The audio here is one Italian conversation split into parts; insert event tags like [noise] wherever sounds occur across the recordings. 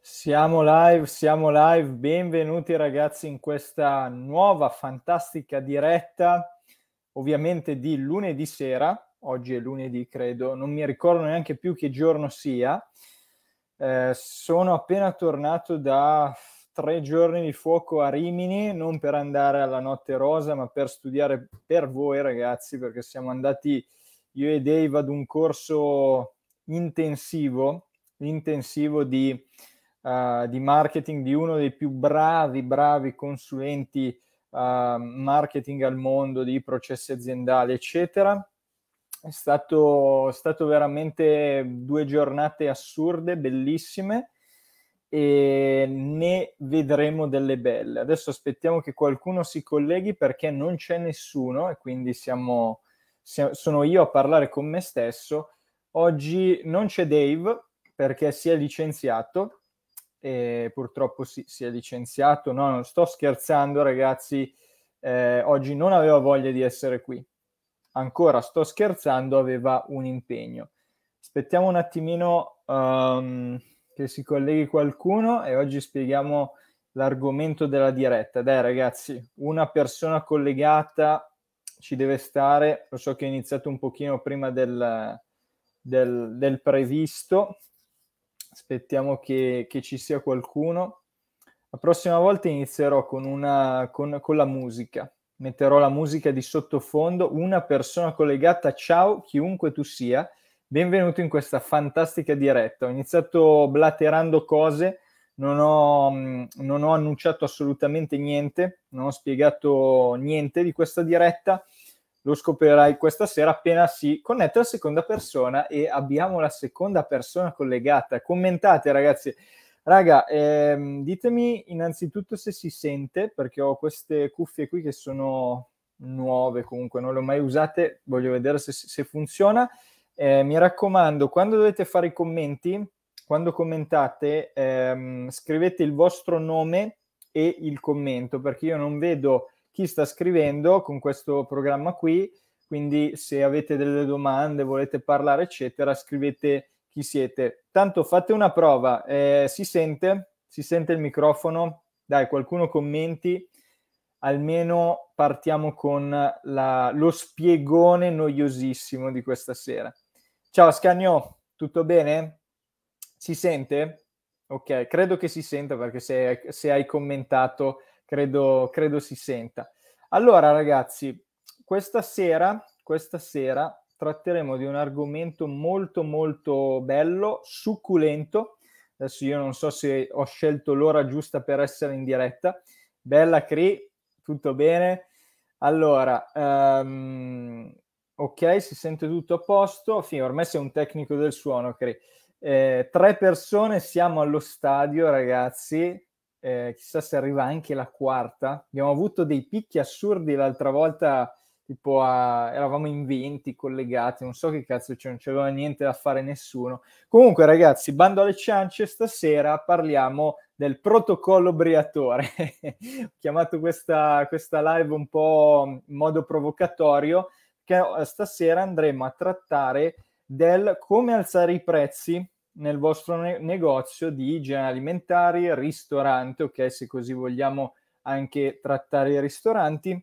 Siamo live, siamo live, benvenuti ragazzi in questa nuova fantastica diretta, ovviamente di lunedì sera, oggi è lunedì credo, non mi ricordo neanche più che giorno sia, eh, sono appena tornato da tre giorni di fuoco a Rimini, non per andare alla Notte Rosa, ma per studiare per voi ragazzi, perché siamo andati io e Dave ad un corso intensivo, intensivo di uh, di marketing di uno dei più bravi, bravi consulenti uh, marketing al mondo, di processi aziendali, eccetera. È stato, stato veramente due giornate assurde, bellissime e ne vedremo delle belle. Adesso aspettiamo che qualcuno si colleghi perché non c'è nessuno e quindi siamo, siamo, sono io a parlare con me stesso. Oggi non c'è Dave perché si è licenziato e purtroppo si, si è licenziato. No, non sto scherzando ragazzi, eh, oggi non aveva voglia di essere qui. Ancora sto scherzando, aveva un impegno. Aspettiamo un attimino um, che si colleghi qualcuno e oggi spieghiamo l'argomento della diretta. Dai ragazzi, una persona collegata ci deve stare, lo so che è iniziato un pochino prima del, del, del previsto, aspettiamo che, che ci sia qualcuno. La prossima volta inizierò con, una, con, con la musica. Metterò la musica di sottofondo, una persona collegata, ciao chiunque tu sia, benvenuto in questa fantastica diretta. Ho iniziato blaterando cose, non ho, mm, non ho annunciato assolutamente niente, non ho spiegato niente di questa diretta lo scoprirai questa sera appena si connette la seconda persona e abbiamo la seconda persona collegata. Commentate ragazzi. Raga, ehm, ditemi innanzitutto se si sente, perché ho queste cuffie qui che sono nuove comunque, non le ho mai usate, voglio vedere se, se funziona. Eh, mi raccomando, quando dovete fare i commenti, quando commentate, ehm, scrivete il vostro nome e il commento, perché io non vedo chi sta scrivendo con questo programma qui. Quindi se avete delle domande, volete parlare, eccetera, scrivete chi siete. Tanto fate una prova. Eh, si sente? Si sente il microfono? Dai, qualcuno commenti. Almeno partiamo con la, lo spiegone noiosissimo di questa sera. Ciao Scagno, tutto bene? Si sente? Ok, credo che si senta perché se, se hai commentato credo, credo si senta. Allora ragazzi, questa sera, questa sera tratteremo di un argomento molto molto bello, succulento. Adesso io non so se ho scelto l'ora giusta per essere in diretta. Bella Cri, tutto bene? Allora, um, ok, si sente tutto a posto. Fì, ormai sei un tecnico del suono, Cri. Eh, tre persone, siamo allo stadio, ragazzi eh, chissà se arriva anche la quarta. Abbiamo avuto dei picchi assurdi l'altra volta, tipo a, eravamo in 20 collegati, non so che cazzo c'è, non c'aveva niente da fare nessuno. Comunque ragazzi, bando alle ciance, stasera parliamo del protocollo briatore. [laughs] Ho chiamato questa, questa live un po' in modo provocatorio, che stasera andremo a trattare del come alzare i prezzi nel vostro ne- negozio di igiene alimentari, ristorante, ok, se così vogliamo anche trattare i ristoranti,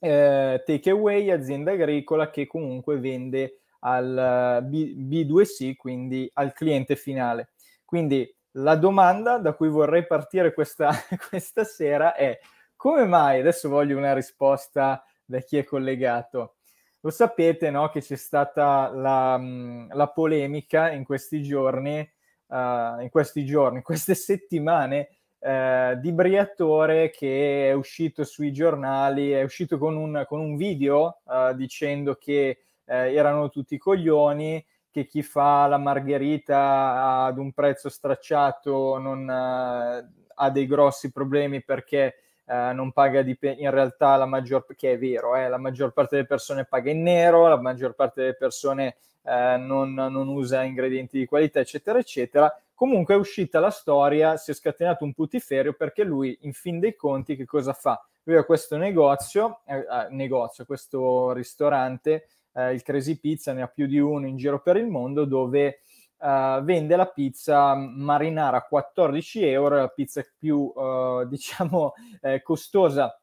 eh, takeaway, azienda agricola che comunque vende al B- B2C, quindi al cliente finale. Quindi la domanda da cui vorrei partire questa, [laughs] questa sera è come mai, adesso voglio una risposta da chi è collegato, lo sapete no, che c'è stata la, mm, la polemica in questi giorni, uh, in questi giorni, [laughs] queste settimane, uh, di Briatore che è uscito sui giornali, è uscito con un, con un video uh, dicendo che erano tutti coglioni, che chi fa la margherita ad un prezzo stracciato non ha dei grossi problemi perché eh, non paga pe- in realtà la maggior che è vero, eh, la maggior parte delle persone paga in nero, la maggior parte delle persone eh, non, non, usa ingredienti di qualità, eccetera, eccetera. Comunque è uscita la storia, si è scatenato un putiferio perché lui, in fin dei conti, che cosa fa? Lui ha questo negozio, eh, ah, negozio questo ristorante, eh, il Crazy Pizza, ne ha più di uno in giro per il mondo, dove Uh, vende la pizza marinara a 14 euro, la pizza più uh, [laughs] diciamo eh, costosa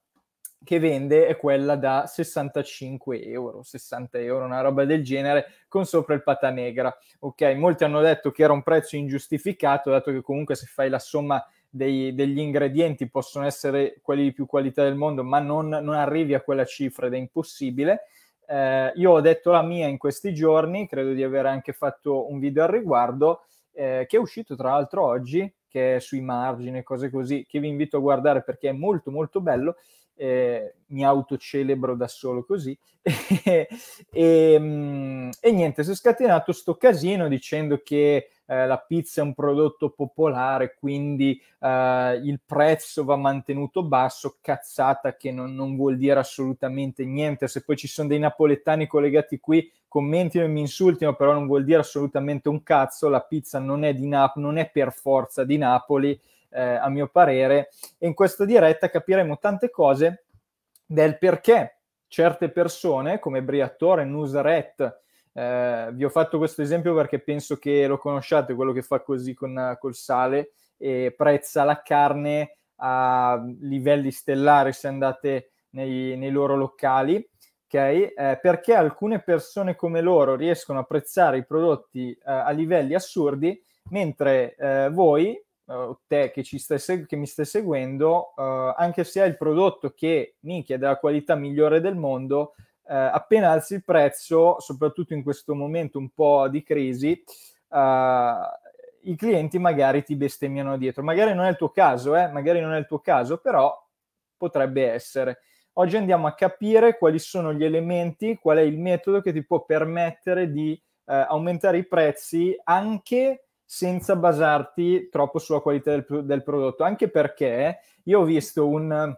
che vende è quella da 65 euro, 60 euro, una roba del genere, con sopra il pata negra. Ok, molti hanno detto che era un prezzo ingiustificato, dato che comunque se fai la somma dei, degli ingredienti possono essere quelli di più qualità del mondo, ma non, non arrivi a quella cifra ed è impossibile. Eh, io ho detto la mia in questi giorni, credo di aver anche fatto un video al riguardo, eh, che è uscito tra l'altro oggi, che è sui margini cose così, che vi invito a guardare perché è molto molto bello eh, mi autocelebro da solo così. [laughs] e, e, mm, e, niente, si è scatenato sto casino dicendo che eh, la pizza è un prodotto popolare, quindi eh, il prezzo va mantenuto basso, cazzata che non, non, vuol dire assolutamente niente. Se poi ci sono dei napoletani collegati qui, commentino e mi insultino, però non vuol dire assolutamente un cazzo, la pizza non è, di Nap- non è per forza di Napoli eh, a mio parere. E in questa diretta capiremo tante cose del perché certe persone, come Briatore, Nusret, eh, vi ho fatto questo esempio perché penso che lo conosciate, quello che fa così con, col sale e prezza la carne a livelli stellari se andate nei, nei loro locali. Okay? Eh, perché alcune persone come loro riescono a apprezzare i prodotti eh, a livelli assurdi, mentre eh, voi uh, te che, seg- che, mi stai seguendo, uh, anche se hai il prodotto che minchia è della qualità migliore del mondo, eh, appena alzi il prezzo, soprattutto in questo momento un po' di crisi, i clienti magari ti bestemmiano dietro. Magari non è il tuo caso, eh? magari non è il tuo caso, però potrebbe essere. Oggi andiamo a capire quali sono gli elementi, qual è il metodo che ti può permettere di eh, aumentare i prezzi anche senza basarti troppo sulla qualità del, del prodotto, anche perché io ho visto un,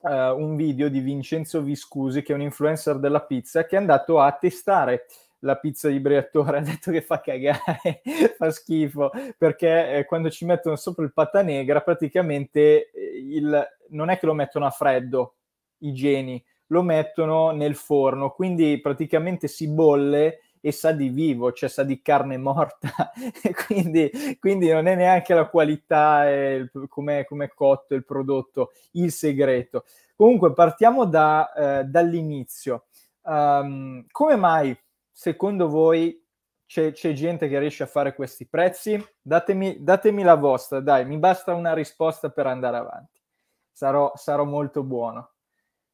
uh, un, video di Vincenzo Viscusi, che è un influencer della pizza, che è andato a testare la pizza di Briatore, [laughs] ha detto che fa cagare, [laughs] fa schifo, perché eh, quando ci mettono sopra il patta negra praticamente eh, il, non è che lo mettono a freddo, i geni, lo mettono nel forno, quindi praticamente si bolle e sa di vivo, cioè sa di carne morta, [laughs] quindi, quindi, non è neanche la qualità come è cotto il prodotto il segreto. Comunque partiamo da, eh, dall'inizio. Um, come mai secondo voi c'è, c'è, gente che riesce a fare questi prezzi? Datemi, datemi, la vostra, dai, mi basta una risposta per andare avanti. Sarò, sarò molto buono.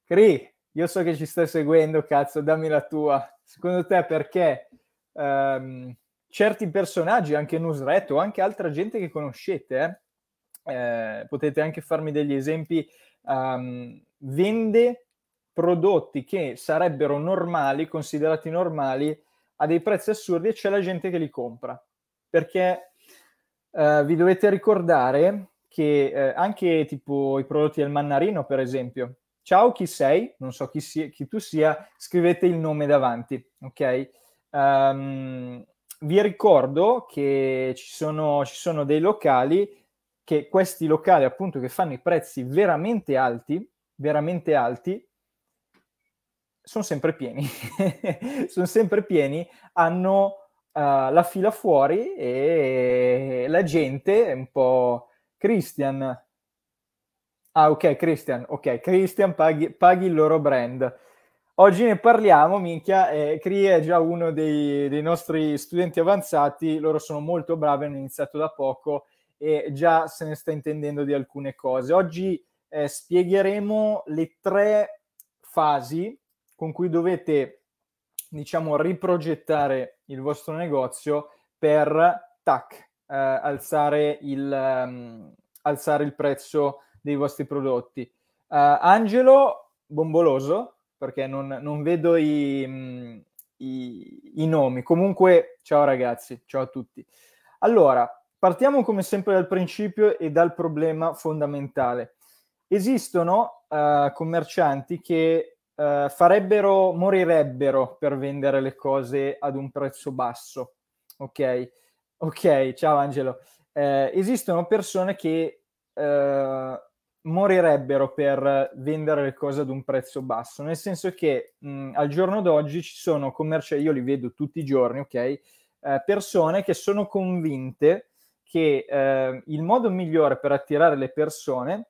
Cri, io so che ci stai seguendo, cazzo, dammi la tua secondo te perché ehm, certi personaggi, anche Nusretto, anche altra gente che conoscete, eh, eh, potete anche farmi degli esempi, ehm, vende prodotti che sarebbero normali, considerati normali, a dei prezzi assurdi e c'è la gente che li compra. Perché eh, vi dovete ricordare che eh, anche tipo i prodotti del mannarino, per esempio, ciao chi sei, non so chi, sia, chi tu sia, scrivete il nome davanti, ok? Um, vi ricordo che ci sono, ci sono dei locali che questi locali appunto che fanno i prezzi veramente alti, veramente alti, sono sempre pieni, [laughs] sono sempre pieni, hanno uh, la fila fuori e la gente è un po' Christian, Ah, ok, Christian, ok, Christian paghi, paghi il loro brand. Oggi ne parliamo, minchia, eh, Cri è già uno dei, dei, nostri studenti avanzati, loro sono molto bravi, hanno iniziato da poco e già se ne sta intendendo di alcune cose. Oggi eh, spiegheremo le tre fasi con cui dovete, diciamo, riprogettare il vostro negozio per, tac, eh, alzare, il, um, alzare il prezzo dei vostri prodotti. Uh, Angelo Bomboloso, perché non, non vedo i, mm, i, i nomi. Comunque, ciao ragazzi, ciao a tutti. Allora, partiamo come sempre dal principio e dal problema fondamentale. Esistono uh, commercianti che uh, farebbero, morirebbero per vendere le cose ad un prezzo basso. Ok, ok, ciao Angelo. Uh, esistono persone che morirebbero per vendere le cose ad un prezzo basso, nel senso che mh, al giorno d'oggi ci sono commerciali, io li vedo tutti i giorni, ok? Eh, persone che sono convinte che eh, il modo migliore per attirare le persone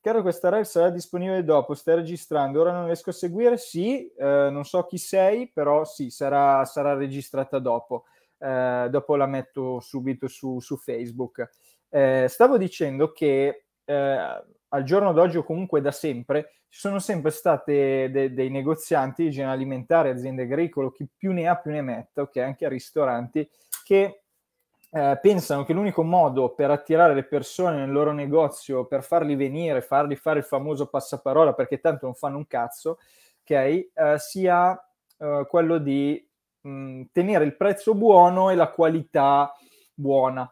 caro questa live sarà disponibile dopo, stai registrando, ora non riesco a seguire, sì, eh, non so chi sei, però sì, sarà, sarà registrata dopo, eh, dopo la metto subito su, su Facebook. Eh, stavo dicendo che eh, al giorno d'oggi o comunque da sempre, ci sono sempre state de- dei negozianti di igiene alimentare, aziende agricole, chi più ne ha più ne metta, ok, anche a ristoranti, che eh, pensano che l'unico modo per attirare le persone nel loro negozio, per farli venire, farli fare il famoso passaparola, perché tanto non fanno un cazzo, ok, eh, sia eh, quello di mh, mm, tenere il prezzo buono e la qualità buona,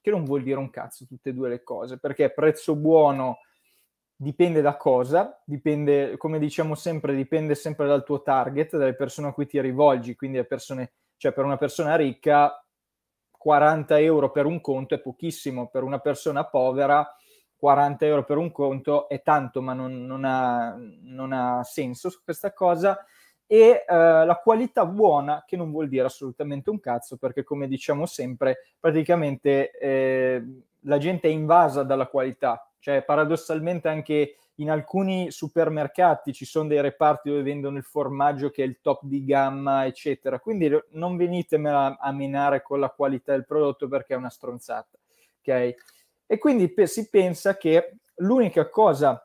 che non vuol dire un cazzo tutte e due le cose, perché prezzo buono dipende da cosa, dipende, come diciamo sempre, dipende sempre dal tuo target, dalle persone a cui ti rivolgi, quindi a persone, cioè per una persona ricca 40 euro per un conto è pochissimo, per una persona povera 40 euro per un conto è tanto, ma non, non, ha, non ha senso questa cosa e eh, la qualità buona che non vuol dire assolutamente un cazzo perché come diciamo sempre praticamente eh, la gente è invasa dalla qualità cioè paradossalmente anche in alcuni supermercati ci sono dei reparti dove vendono il formaggio che è il top di gamma eccetera quindi non venitemela a menare con la qualità del prodotto perché è una stronzata ok e quindi pe- si pensa che l'unica cosa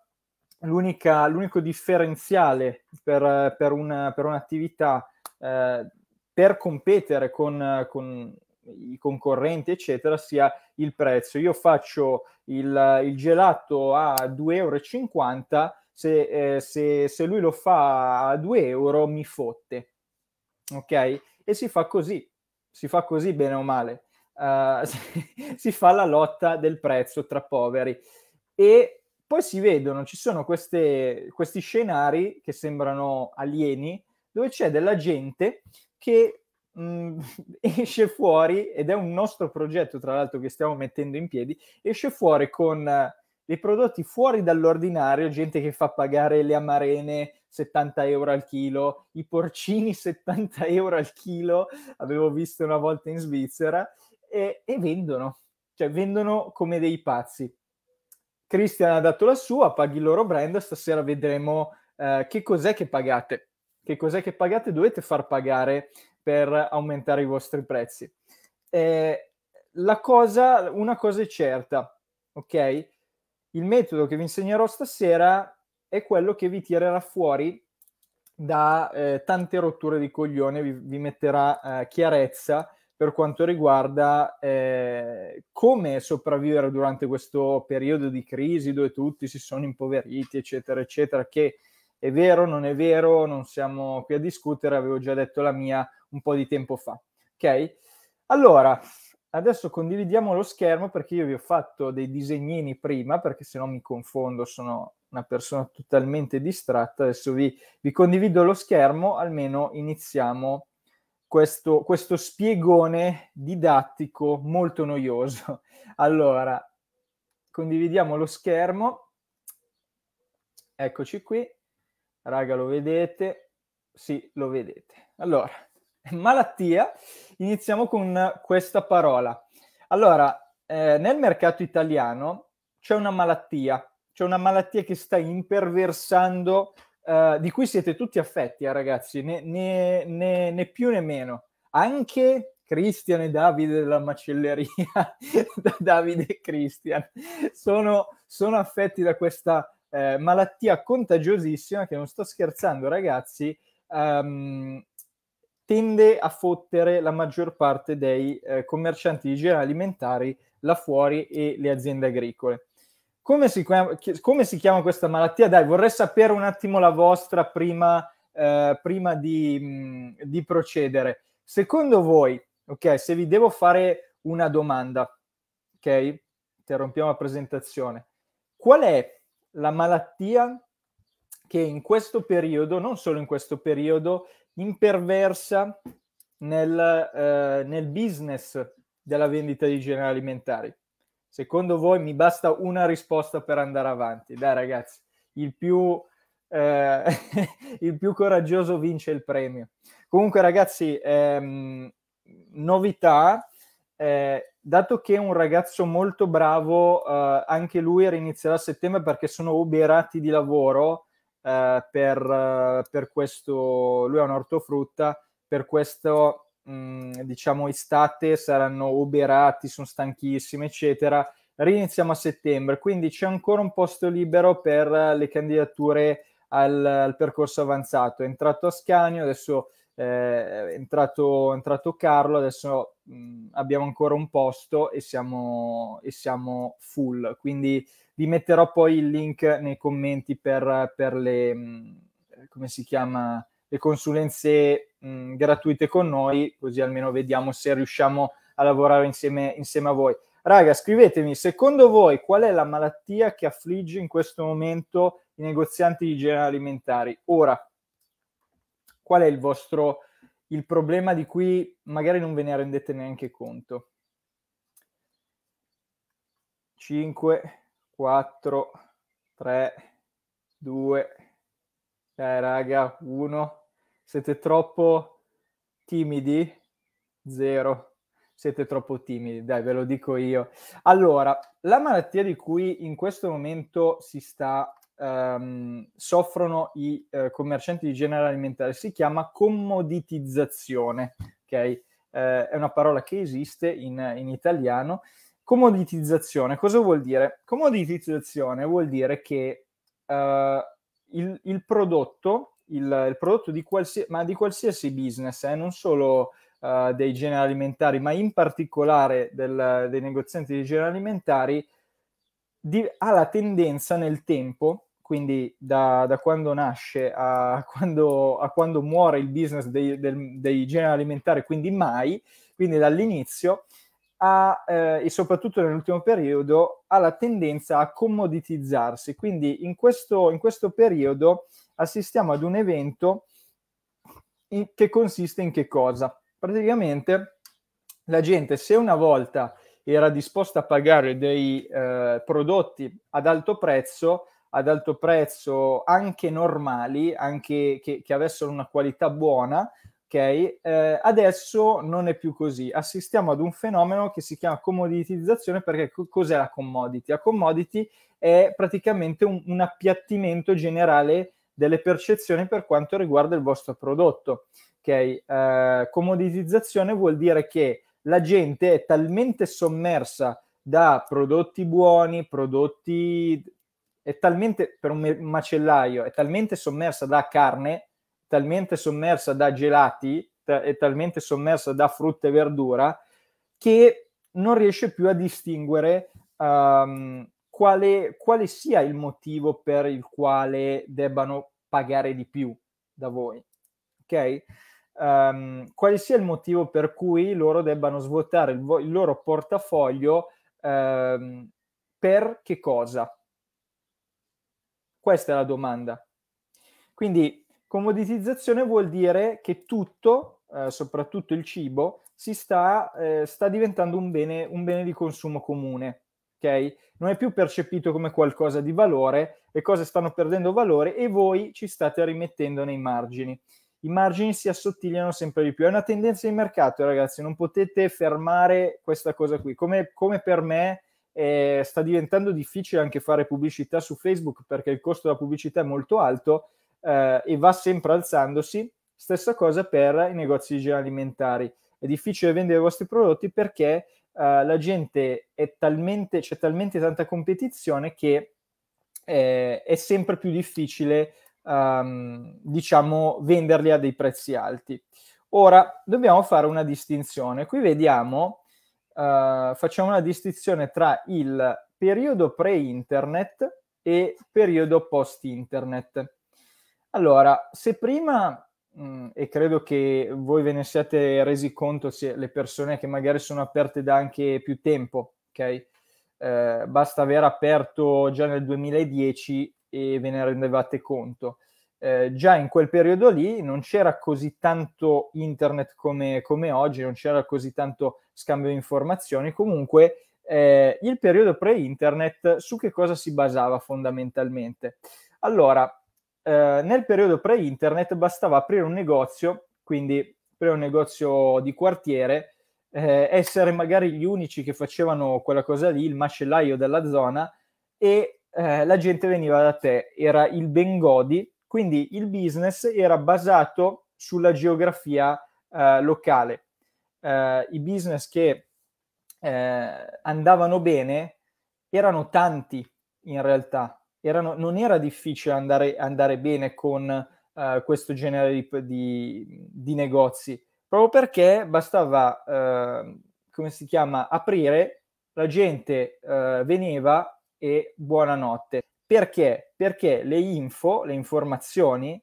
l'unica, l'unico differenziale per, per, una, per un'attività eh, per competere con, con, i concorrenti, eccetera, sia il prezzo. Io faccio il, il gelato a 2,50 euro, se, eh, se, se lui lo fa a 2 euro mi fotte, ok? E si fa così, si fa così bene o male. Uh, [laughs] si, si fa la lotta del prezzo tra poveri e poi si vedono, ci sono queste, questi scenari che sembrano alieni, dove c'è della gente che mh, mm, [laughs] esce fuori, ed è un nostro progetto tra l'altro che stiamo mettendo in piedi, esce fuori con eh, dei prodotti fuori dall'ordinario, gente che fa pagare le amarene 70 euro al chilo, i porcini 70 [laughs] euro al chilo, avevo visto una volta in Svizzera, e, e vendono, cioè vendono come dei pazzi. Cristian ha dato la sua, paghi il loro brand, stasera vedremo eh, che cos'è che pagate, che cos'è che pagate, dovete far pagare per aumentare i vostri prezzi. Eh, la cosa, una cosa è certa, ok? Il metodo che vi insegnerò stasera è quello che vi tirerà fuori da eh, tante rotture di coglione, vi, vi metterà eh, chiarezza per quanto riguarda eh, come sopravvivere durante questo periodo di crisi dove tutti si sono impoveriti, eccetera, eccetera, che è vero, non è vero, non siamo qui a discutere, avevo già detto la mia un po' di tempo fa. Ok? Allora, adesso condividiamo lo schermo perché io vi ho fatto dei disegnini prima, perché se no mi confondo, sono una persona totalmente distratta. Adesso vi, vi condivido lo schermo, almeno iniziamo questo, questo spiegone didattico molto noioso. [laughs] Allora, condividiamo lo schermo. Eccoci qui. Raga, lo vedete? Sì, lo vedete. Allora, [laughs] malattia, iniziamo con questa parola. Allora, eh, nel mercato italiano c'è una malattia, c'è una malattia che sta imperversando eh, di cui siete tutti affetti, eh, ragazzi, né, né, né, né più né meno. Anche Cristian e Davide della macelleria, [laughs] Davide e Cristian, sono, sono, affetti da questa eh, malattia contagiosissima che non sto scherzando ragazzi, um, tende a fottere la maggior parte dei eh, commercianti di generi alimentari là fuori e le aziende agricole. Come si, chiama, come si, chiama, questa malattia? Dai, vorrei sapere un attimo la vostra prima, eh, prima di, mh, mm, di, procedere. Secondo voi, ok, se vi devo fare una domanda, ok, interrompiamo la presentazione, qual è la malattia che in questo periodo, non solo in questo periodo, imperversa nel, eh, nel business della vendita di generi alimentari? Secondo voi mi basta una risposta per andare avanti? Dai ragazzi, il più, eh, [laughs] il più coraggioso vince il premio. Comunque ragazzi, ehm, novità, eh, dato che è un ragazzo molto bravo, eh, anche lui inizierà a settembre perché sono uberati di lavoro eh, per, eh, per questo, lui è un ortofrutta, per questo Mm, diciamo estate saranno uberati, sono stanchissimi, eccetera. Riniziamo a settembre, quindi c'è ancora un posto libero per le candidature al, al percorso avanzato. È entrato Ascanio, adesso eh, è, entrato, è, entrato, Carlo, adesso mh, mm, abbiamo ancora un posto e siamo, e siamo, full. Quindi vi metterò poi il link nei commenti per, per le... Mh, mm, come si chiama? le consulenze mh, gratuite con noi, così almeno vediamo se riusciamo a lavorare insieme, insieme a voi. Raga, scrivetemi, secondo voi qual è la malattia che affligge in questo momento i negozianti di generi alimentari? Ora, qual è il vostro il problema di cui magari non ve ne rendete neanche conto? 5, 4, 3, 2, dai raga, 1. Siete troppo timidi? Zero. Siete troppo timidi, dai, ve lo dico io. Allora, la malattia di cui in questo momento si sta ehm, soffrono i eh, commercianti di genere alimentare si chiama commoditizzazione, ok? Eh, è una parola che esiste in, in italiano. Comoditizzazione, cosa vuol dire? Comoditizzazione vuol dire che eh, il, il prodotto il, il prodotto di, qualsiasi, ma di qualsiasi business, eh, non solo uh, dei generi alimentari, ma in particolare del, dei negozianti di generi alimentari, di, ha la tendenza nel tempo, quindi da, da quando nasce a [laughs] quando, a quando, muore il business dei, del, dei generi alimentari, quindi mai, quindi dall'inizio, ha, eh, e soprattutto nell'ultimo periodo, ha la tendenza a commoditizzarsi. Quindi in questo, in questo periodo assistiamo ad un evento in, che consiste in che cosa? Praticamente la gente se una volta era disposta a pagare dei eh, prodotti ad alto prezzo, ad alto prezzo anche normali, anche che, che avessero una qualità buona, ok? Eh, adesso non è più così. Assistiamo ad un fenomeno che si chiama commoditizzazione perché co- cos'è la commodity? La commodity è praticamente un, un appiattimento generale delle percezioni per quanto riguarda il vostro prodotto. Okay? Eh, comoditizzazione vuol dire che la gente è talmente sommersa da prodotti buoni, prodotti è talmente per un macellaio è talmente sommersa da carne, talmente sommersa da gelati, è talmente sommersa da frutta e verdura che non riesce più a distinguere um, quale, quale sia il motivo per il quale debbano pagare di più da voi, ok? Um, quale sia il motivo per cui loro debbano svuotare il, vo- il loro portafoglio um, per che cosa? Questa è la domanda. Quindi comoditizzazione vuol dire che tutto, eh, soprattutto il cibo, si sta, eh, sta diventando un bene, un bene di consumo comune ok? Non è più percepito come qualcosa di valore, le cose stanno perdendo valore e voi ci state rimettendo nei margini. I margini si assottigliano sempre di più. È una tendenza di mercato, ragazzi, non potete fermare questa cosa qui. Come, come per me eh, sta diventando difficile anche fare pubblicità su Facebook perché il costo della pubblicità è molto alto eh, e va sempre alzandosi. Stessa cosa per i negozi di genere alimentari. È difficile vendere i vostri prodotti perché eh, la gente è talmente, c'è talmente tanta competizione che eh, è sempre più difficile, um, diciamo, venderli a dei prezzi alti. Ora, dobbiamo fare una distinzione. Qui vediamo, uh, facciamo una distinzione tra il periodo pre-internet e periodo post-internet. Allora, se prima Mm, e credo che voi ve ne siate resi conto se le persone che magari sono aperte da anche più tempo, ok? Eh, basta aver aperto già nel 2010 e ve ne rendevate conto. Eh, già in quel periodo lì non c'era così tanto internet come, come oggi, non c'era così tanto scambio di informazioni, comunque eh, il periodo pre-internet su che cosa si basava fondamentalmente? Allora, eh, nel periodo pre-internet bastava aprire un negozio, quindi aprire un negozio di quartiere, eh, essere magari gli unici che facevano quella cosa lì, il macellaio della zona, e eh, la gente veniva da te, era il Bengodi, quindi il business era basato sulla geografia eh, locale. Eh, I business che andavano bene erano tanti in realtà, erano, non era difficile andare, andare bene con uh, questo genere di, di, di, negozi, proprio perché bastava, uh, come si chiama, aprire, la gente uh, veniva e buonanotte. Perché? Perché le info, le informazioni,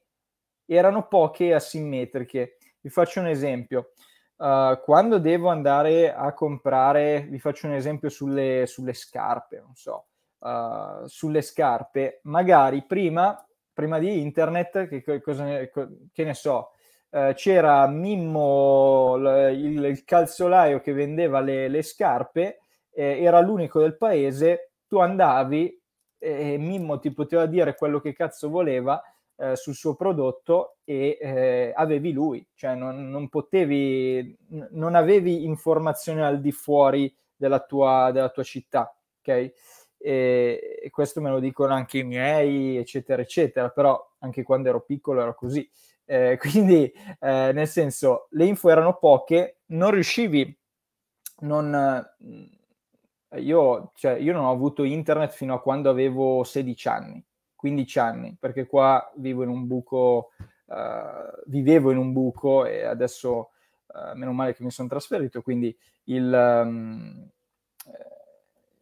erano poche e asimmetriche. Vi faccio un esempio. Uh, quando devo andare a comprare, vi faccio un esempio sulle, sulle scarpe, non so uh, sulle scarpe, magari prima, prima di internet, che, cosa ne, che ne so, uh, c'era Mimmo, l, il, il, calzolaio che vendeva le, le scarpe, eh, era l'unico del paese, tu andavi e Mimmo ti poteva dire quello che cazzo voleva, eh, sul suo prodotto e eh, avevi lui, cioè non, non, potevi, non avevi informazioni al di fuori della tua, della tua città, ok? e, questo me lo dicono anche i miei, eccetera, eccetera, però anche quando ero piccolo era così. Eh, [laughs] quindi, eh, nel senso, le info erano poche, non riuscivi, non, eh, io, cioè, io non ho avuto internet fino a quando avevo 16 anni, 15 anni, perché qua vivo in un buco, uh, vivevo in un buco e adesso, uh, meno male che mi sono trasferito, quindi il... Um, eh,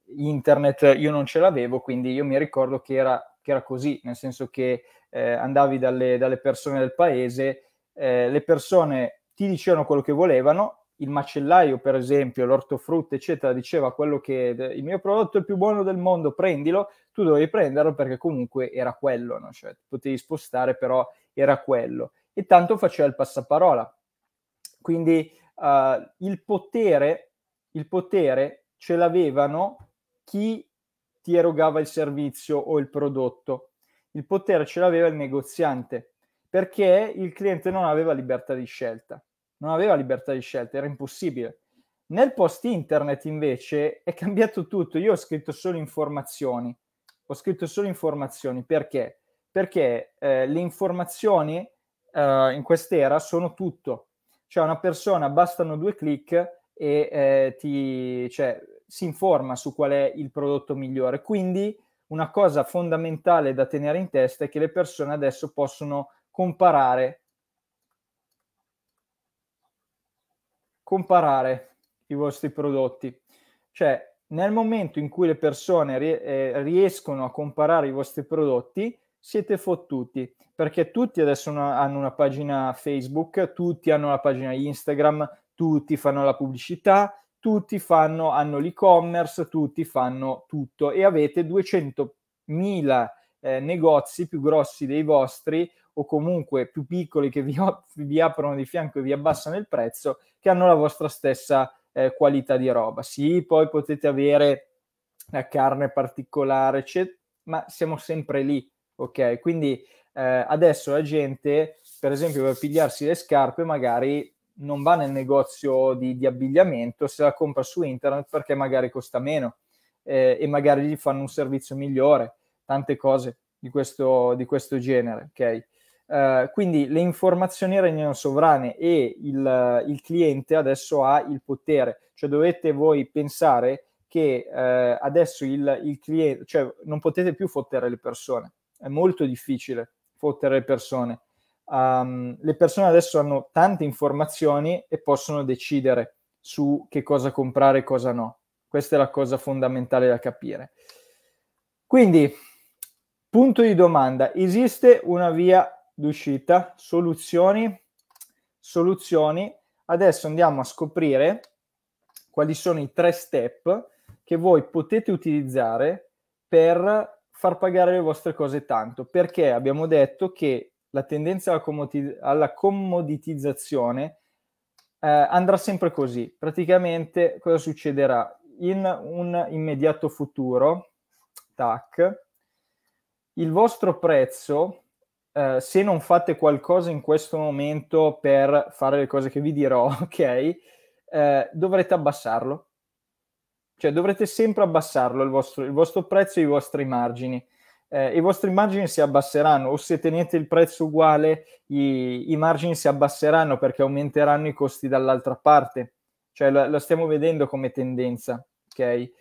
internet io non ce l'avevo, quindi io mi ricordo che era, che era così, nel senso che eh, andavi dalle, dalle, persone del paese, eh, le persone ti dicevano quello che volevano, il macellaio per esempio, l'ortofrutta eccetera, diceva quello che il mio prodotto è il più buono del mondo, prendilo, tu dovevi prenderlo perché comunque era quello, no? cioè, potevi spostare però era quello. E tanto faceva il passaparola. Quindi uh, il potere, il potere ce l'avevano chi ti erogava il servizio o il prodotto. Il potere ce l'aveva il negoziante perché il cliente non aveva libertà di scelta. Non aveva libertà di scelta, era impossibile. Nel post internet invece è cambiato tutto. Io ho scritto solo informazioni. Ho scritto solo informazioni perché? Perché eh, le informazioni eh, in quest'era sono tutto. Cioè una persona bastano due clic e eh, ti, cioè, si informa su qual è il prodotto migliore. Quindi una cosa fondamentale da tenere in testa è che le persone adesso possono comparare, comparare i vostri prodotti. Cioè, nel momento in cui le persone eh, riescono a comparare i vostri prodotti, siete fottuti, perché tutti adesso hanno una pagina Facebook, tutti hanno la pagina Instagram, tutti fanno la pubblicità, tutti fanno, hanno l'e-commerce, tutti fanno tutto e avete 200.000 eh, negozi più grossi dei vostri o comunque più piccoli che vi, vi, aprono di fianco e vi abbassano il prezzo che hanno la vostra stessa eh, qualità di roba. Sì, poi potete avere la carne particolare, eccetera, ma siamo sempre lì, ok? Quindi eh, adesso la gente, per esempio, per pigliarsi le scarpe magari non va nel negozio di, di abbigliamento se la compra su internet perché magari costa meno eh, e magari gli fanno un servizio migliore, tante cose di questo, di questo genere. Okay? Eh, quindi le informazioni regnano sovrane e il, il, cliente adesso ha il potere, cioè dovete voi pensare che eh, adesso il, il cliente, cioè non potete più fottere le persone, è molto difficile fottere le persone um, le persone adesso hanno tante informazioni e possono decidere su che cosa comprare e cosa no. Questa è la cosa fondamentale da capire. Quindi, punto di domanda, esiste una via d'uscita? Soluzioni? Soluzioni. Adesso andiamo a scoprire quali sono i tre step che voi potete utilizzare per far pagare le vostre cose tanto, perché abbiamo detto che la tendenza alla, commodit- alla commoditizzazione eh, andrà sempre così. Praticamente cosa succederà? In un immediato futuro, tac, il vostro prezzo, eh, se non fate qualcosa in questo momento per fare le cose che vi dirò, [laughs] ok, eh, dovrete abbassarlo. Cioè dovrete sempre abbassarlo il vostro, il vostro prezzo e i vostri margini eh, i vostri margini si abbasseranno o se tenete il prezzo uguale i, i margini si abbasseranno perché aumenteranno i costi dall'altra parte. Cioè lo, lo stiamo vedendo come tendenza, ok?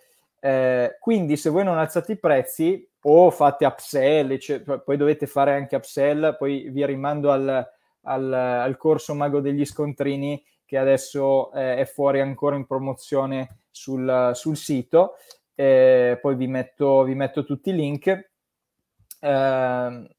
Eh, quindi se voi non alzate i prezzi o fate upsell, cioè, poi dovete fare anche upsell, poi vi rimando al, al, al corso Mago degli Scontrini che adesso eh, è fuori ancora in promozione sul, sul sito, eh, poi vi metto, vi metto tutti i link eh,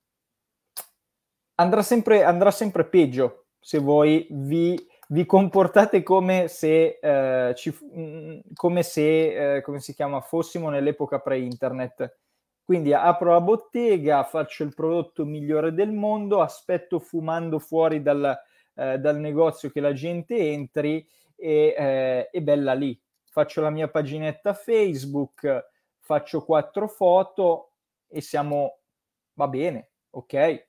andrà, sempre, andrà sempre peggio se voi vi vi comportate come se, eh, ci, mm, mm, come se eh, come si chiama, fossimo nell'epoca pre-internet. Quindi apro la bottega, faccio il prodotto migliore del mondo, aspetto fumando fuori dal, eh, dal negozio che la gente entri e è eh, bella lì. Faccio la mia paginetta Facebook, faccio quattro foto e siamo va bene, ok.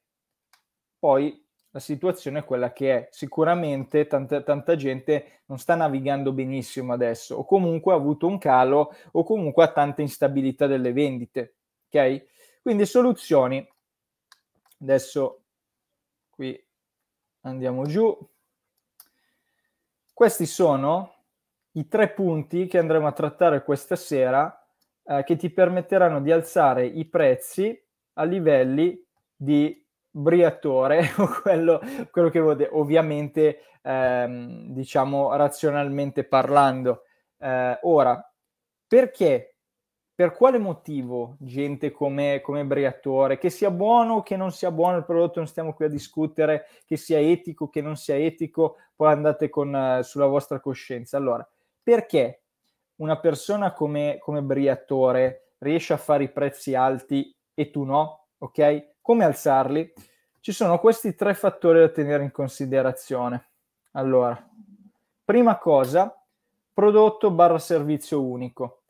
Poi la situazione è quella che è. Sicuramente tanta, tanta, gente non sta navigando benissimo adesso, o comunque ha avuto un calo, o comunque ha tanta instabilità delle vendite. Ok? Quindi soluzioni. Adesso qui andiamo giù. Questi sono i tre punti che andremo a trattare questa sera eh, che ti permetteranno di alzare i prezzi a livelli di briatore [laughs] o quello, quello che vuol dire, ovviamente ehm, diciamo razionalmente parlando. Eh, ora, perché? Per quale motivo gente come, come Briatore, che sia buono o che non sia buono il prodotto, non stiamo qui a discutere, che sia etico, o che non sia etico, poi andate con, eh, sulla vostra coscienza. Allora, perché una persona come, come Briatore riesce a fare i prezzi alti e tu no, ok? Come alzarli? Ci sono questi tre fattori da tenere in considerazione. Allora, prima cosa, prodotto barra servizio unico.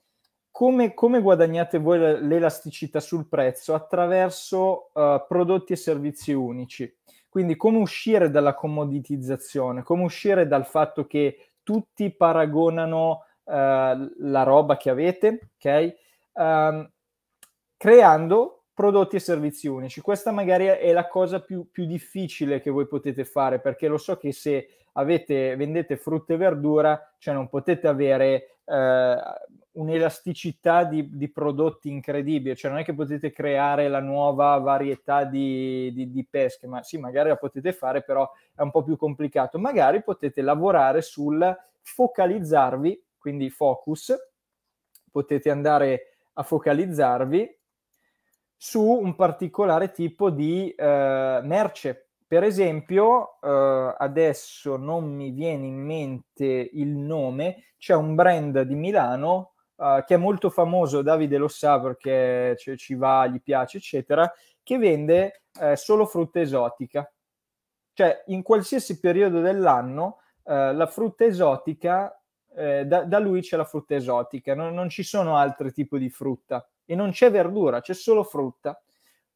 Come, come, guadagnate voi l'elasticità sul prezzo? Attraverso uh, prodotti e servizi unici. Quindi come uscire dalla commoditizzazione, come uscire dal fatto che tutti paragonano uh, la roba che avete, ok? Um, creando prodotti e servizi unici. Questa magari è la cosa più, più difficile che voi potete fare, perché lo so che se avete, vendete frutta e verdura, cioè non potete avere eh, un'elasticità di, di, prodotti incredibile, cioè non è che potete creare la nuova varietà di, di, di pesche, ma sì, magari la potete fare, però è un po' più complicato. Magari potete lavorare sul focalizzarvi, quindi focus, potete andare a focalizzarvi su un particolare tipo di eh, merce. Per esempio, eh, adesso non mi viene in mente il nome, c'è un brand di Milano eh, che è molto famoso, Davide lo sa perché cioè, ci va, gli piace, eccetera, che vende eh, solo frutta esotica. Cioè, in qualsiasi periodo dell'anno, eh, la frutta esotica, eh, da, da, lui c'è la frutta esotica, no, non ci sono altri tipi di frutta e non c'è verdura, c'è solo frutta.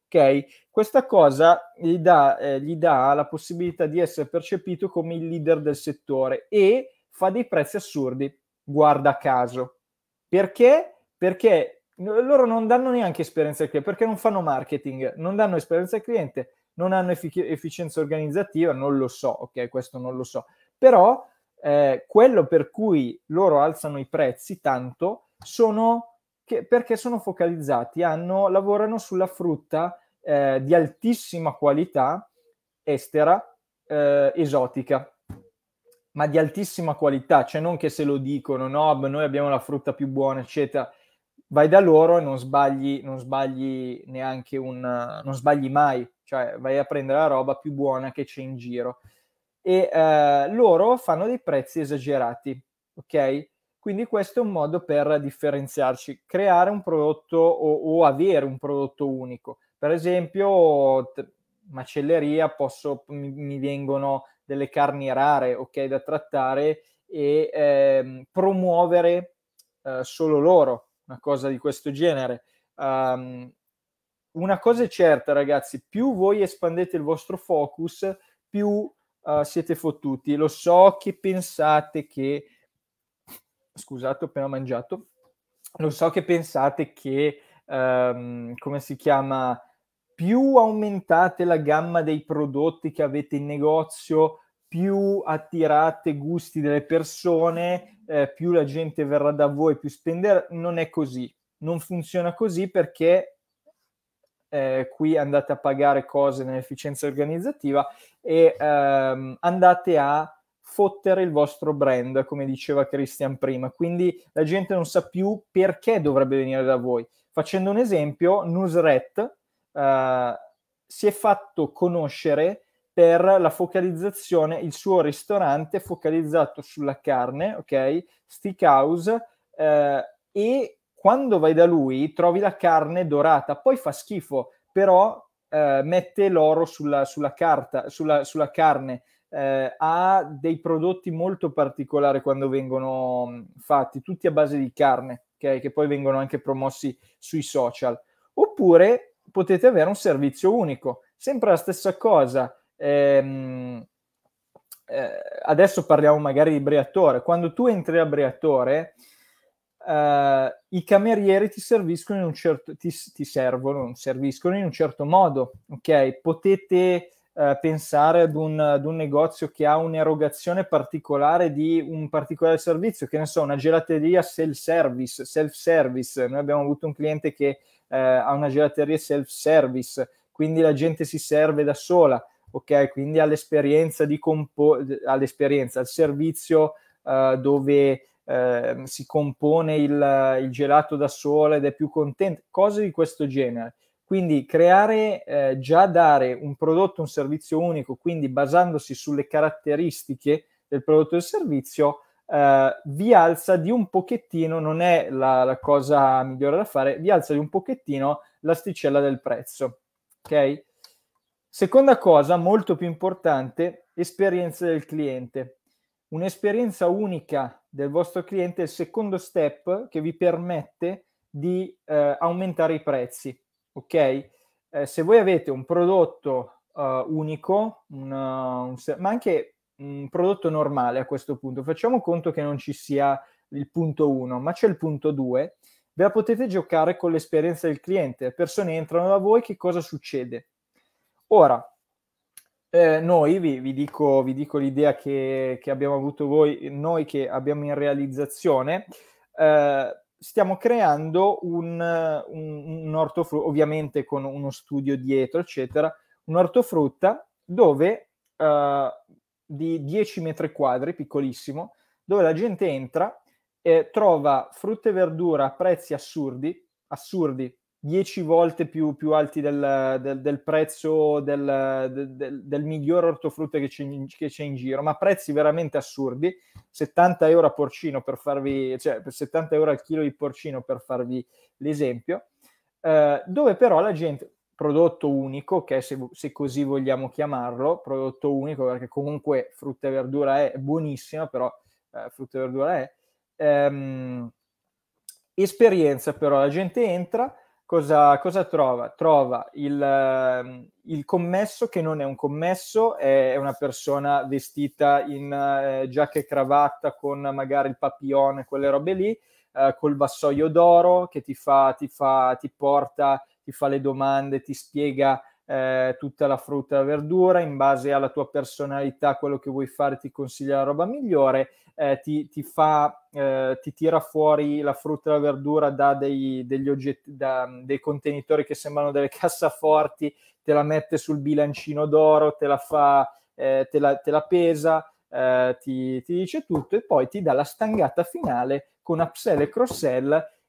Ok, Questa cosa gli dà, eh, gli dà la possibilità di essere percepito come il leader del settore e fa dei prezzi assurdi, guarda caso. Perché? Perché loro non danno neanche esperienza al cliente, perché non fanno marketing, non danno esperienza al cliente, non hanno effic- efficienza organizzativa, non lo so, ok, questo non lo so. Però eh, quello per cui loro alzano i prezzi tanto sono che, perché sono focalizzati, hanno, lavorano sulla frutta eh, di altissima qualità estera, eh, esotica, ma di altissima qualità, cioè non che se lo dicono, no, noi abbiamo la frutta più buona, eccetera. Vai da loro e non sbagli, non sbagli neanche un, non sbagli mai, cioè vai a prendere la roba più buona che c'è in giro. E eh, loro fanno dei prezzi esagerati, ok? Quindi questo è un modo per differenziarci, creare un prodotto o, o avere un prodotto unico. Per esempio, t- macelleria, posso, mi, mi, vengono delle carni rare, ok, da trattare e eh, promuovere eh, solo loro, una cosa di questo genere. Um, una cosa è certa, ragazzi, più voi espandete il vostro focus, più uh, siete fottuti. Lo so che pensate che scusato, ho appena mangiato. Lo so che pensate che, ehm, come si chiama, più aumentate la gamma dei prodotti che avete in negozio, più attirate gusti delle persone, eh, più la gente verrà da voi, più spendere. Non è così, non funziona così perché eh, qui andate a pagare cose nell'efficienza organizzativa e ehm, andate a fottere il vostro brand, come diceva Christian prima. Quindi la gente non sa più perché dovrebbe venire da voi. Facendo un esempio, Nusret eh, si è fatto conoscere per la focalizzazione, il suo ristorante focalizzato sulla carne, ok? Steakhouse, eh, e quando vai da lui trovi la carne dorata, poi fa schifo, però eh, mette l'oro sulla, sulla carta, sulla, sulla carne, eh, ha dei prodotti molto particolari quando vengono mm, fatti, tutti a base di carne, okay? che poi vengono anche promossi sui social. Oppure potete avere un servizio unico, sempre la stessa cosa. Ehm, eh, adesso parliamo magari di Briatore. Quando tu entri a Briatore, eh, i camerieri ti serviscono in un certo ti, ti servono, serviscono in un certo modo, ok? Potete eh, pensare ad un, ad un, negozio che ha un'erogazione particolare di un particolare servizio, che ne so, una gelateria self-service, self-service. Noi abbiamo avuto un cliente che eh, ha una gelateria self-service, quindi la gente si serve da sola, ok? Quindi ha l'esperienza di compo- all'esperienza, al servizio eh, dove eh, si compone il, il gelato da sola ed è più contento, cose di questo genere. Quindi creare, eh, già dare un prodotto, un servizio unico, quindi basandosi sulle caratteristiche del prodotto e del servizio, eh, vi alza di un pochettino, non è la, la, cosa migliore da fare, vi alza di un pochettino l'asticella del prezzo. Ok? Seconda cosa, molto più importante, esperienza del cliente. Un'esperienza unica del vostro cliente è il secondo step che vi permette di eh, aumentare i prezzi ok? Eh, se voi avete un prodotto uh, unico, una, un, eh, ma anche un prodotto normale a questo punto, facciamo conto che non ci sia il punto 1, ma c'è il punto 2, ve la potete giocare con l'esperienza del cliente. Le persone entrano da voi, che cosa succede? Ora, eh, noi vi, vi, dico, vi, dico, l'idea che, che, abbiamo avuto voi, noi che abbiamo in realizzazione, eh, stiamo creando un, un, un ortofrutta, ovviamente con uno studio dietro, eccetera, un ortofrutta dove eh, di 10 metri quadri, piccolissimo, dove la gente entra e trova frutta e verdura a prezzi assurdi, assurdi 10 volte più, più alti del, del, del prezzo del, del, miglior ortofrutta che c'è, in, che c'è, in, giro, ma prezzi veramente assurdi, 70 euro a porcino per farvi, cioè 70 euro al chilo di porcino per farvi l'esempio, eh, dove però la gente, prodotto unico, che se, se, così vogliamo chiamarlo, prodotto unico perché comunque frutta e verdura è buonissima, però eh, frutta e verdura è, ehm, esperienza però, la gente entra, cosa, cosa trova? Trova il, ehm, il, commesso che non è un commesso, è una persona vestita in eh, giacca e cravatta con magari il papillone, quelle robe lì, eh, col vassoio d'oro che ti, fa, ti, fa, ti porta, ti fa le domande, ti spiega eh, tutta la frutta e la verdura, in base alla tua personalità, quello che vuoi fare ti consiglia la roba migliore, eh, ti, ti, fa, eh, ti tira fuori la frutta e la verdura da dei, degli oggetti, da, mm, dei contenitori che sembrano delle [laughs] cassaforti, te la mette sul bilancino d'oro, te la, fa, eh, te la, te la pesa, eh, ti, ti dice tutto e poi ti dà la stangata finale con upsell e cross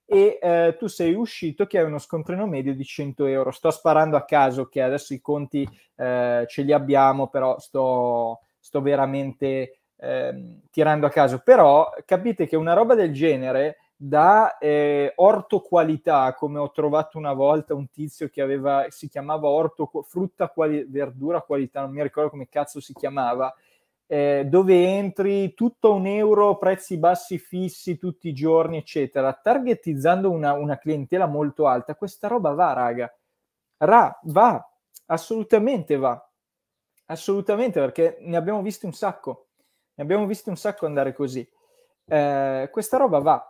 e eh, tu sei uscito che hai uno scontrino medio di 100 euro. Sto sparando a caso che adesso i conti eh, ce li abbiamo, però sto, sto veramente eh, tirando a caso. Però capite che una roba del genere da eh, qualità, come ho trovato una volta un tizio che aveva, si chiamava orto, frutta, quali, verdura, qualità, non mi ricordo come cazzo si chiamava, eh, dove entri tutto un euro, prezzi bassi fissi tutti i giorni, eccetera, targetizzando una, una clientela molto alta, questa roba va, raga. Ra, va, assolutamente va. Assolutamente, perché ne abbiamo visti un sacco. Ne abbiamo visti un sacco andare così. Eh, questa roba va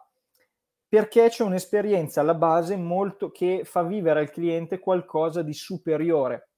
perché c'è un'esperienza alla base molto che fa vivere al cliente qualcosa di superiore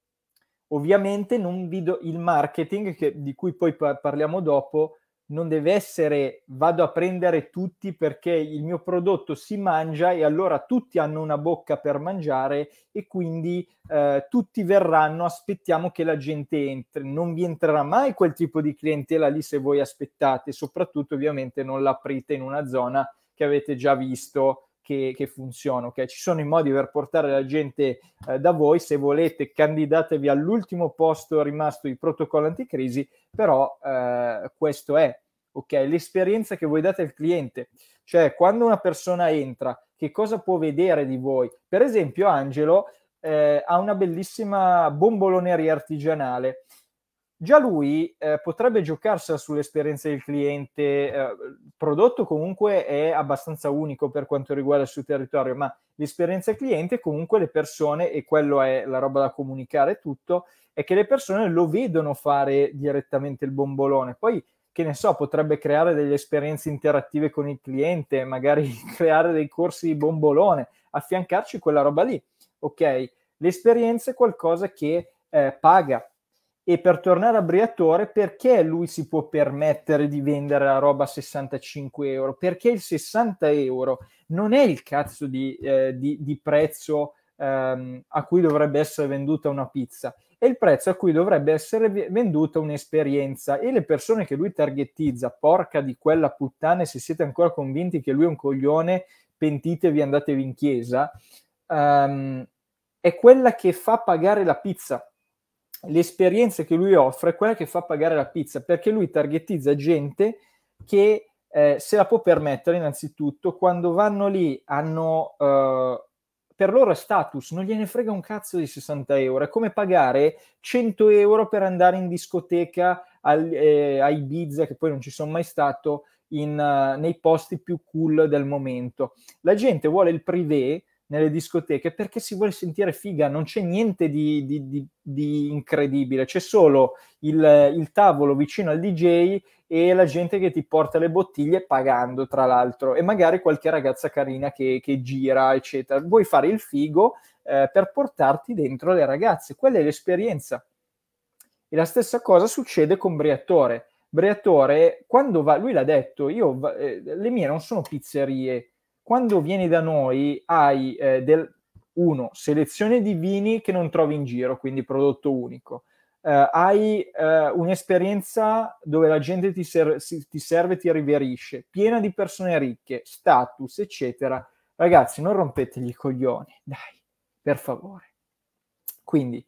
Ovviamente non do, il marketing, che, di cui poi parliamo dopo, non deve essere vado a prendere tutti perché il mio prodotto si mangia e allora tutti hanno una bocca per mangiare e quindi eh, tutti verranno, aspettiamo che la gente entri. Non vi entrerà mai quel tipo di clientela lì se voi aspettate, soprattutto ovviamente non l'aprite in una zona che avete già visto che, che funziona. Okay? Ci sono i modi per portare la gente eh, da voi, se volete candidatevi all'ultimo posto rimasto di protocollo anticrisi, però eh, questo è okay? l'esperienza che voi date al cliente. Cioè, quando una persona entra, che cosa può vedere di voi? Per esempio, Angelo eh, ha una bellissima bomboloneria artigianale già lui eh, potrebbe giocarsela sull'esperienza del cliente. Eh, il prodotto comunque è abbastanza unico per quanto riguarda il suo territorio, ma l'esperienza del cliente comunque le persone, e quello è la roba da comunicare tutto, è che le persone lo vedono fare direttamente il bombolone. Poi, che ne so, potrebbe creare delle esperienze interattive con il cliente, magari [laughs] creare dei corsi di bombolone, affiancarci quella roba lì. Ok, l'esperienza è qualcosa che eh, paga e per tornare a Briatore, perché lui si può permettere di vendere la roba a 65 euro? Perché il 60 euro non è il cazzo di, eh, di, di prezzo ehm, a cui dovrebbe essere venduta una pizza, è il prezzo a cui dovrebbe essere venduta un'esperienza. E le persone che lui targettizza, porca di quella puttana, e se siete ancora convinti che lui è un coglione, pentitevi, andatevi in chiesa, ehm, è quella che fa pagare la pizza l'esperienza che lui offre è quella che fa pagare la pizza, perché lui targetizza gente che eh, se la può permettere innanzitutto, quando vanno lì hanno... Eh, per loro è status, non gliene frega un cazzo di 60 euro, è come pagare 100 euro per andare in discoteca al, eh, a Ibiza, che poi non ci sono mai stato, in, uh, nei posti più cool del momento. La gente vuole il privé nelle discoteche perché si vuole sentire figa, non c'è niente di, di, di, di incredibile, c'è solo il, il, tavolo vicino al DJ e la gente che ti porta le bottiglie pagando tra l'altro e magari qualche ragazza carina che, che gira eccetera. Vuoi fare il figo eh, per portarti dentro le ragazze, quella è l'esperienza. E la stessa cosa succede con Briatore. Briatore, quando va, lui l'ha detto, io, eh, le mie non sono pizzerie, quando vieni da noi hai eh, del, uno, selezione di vini che non trovi in giro, quindi prodotto unico. Eh, hai eh, un'esperienza dove la gente ti, ser- ti serve, ti riverisce, piena di persone ricche, status, eccetera. Ragazzi, non rompetegli i coglioni, dai, per favore. Quindi,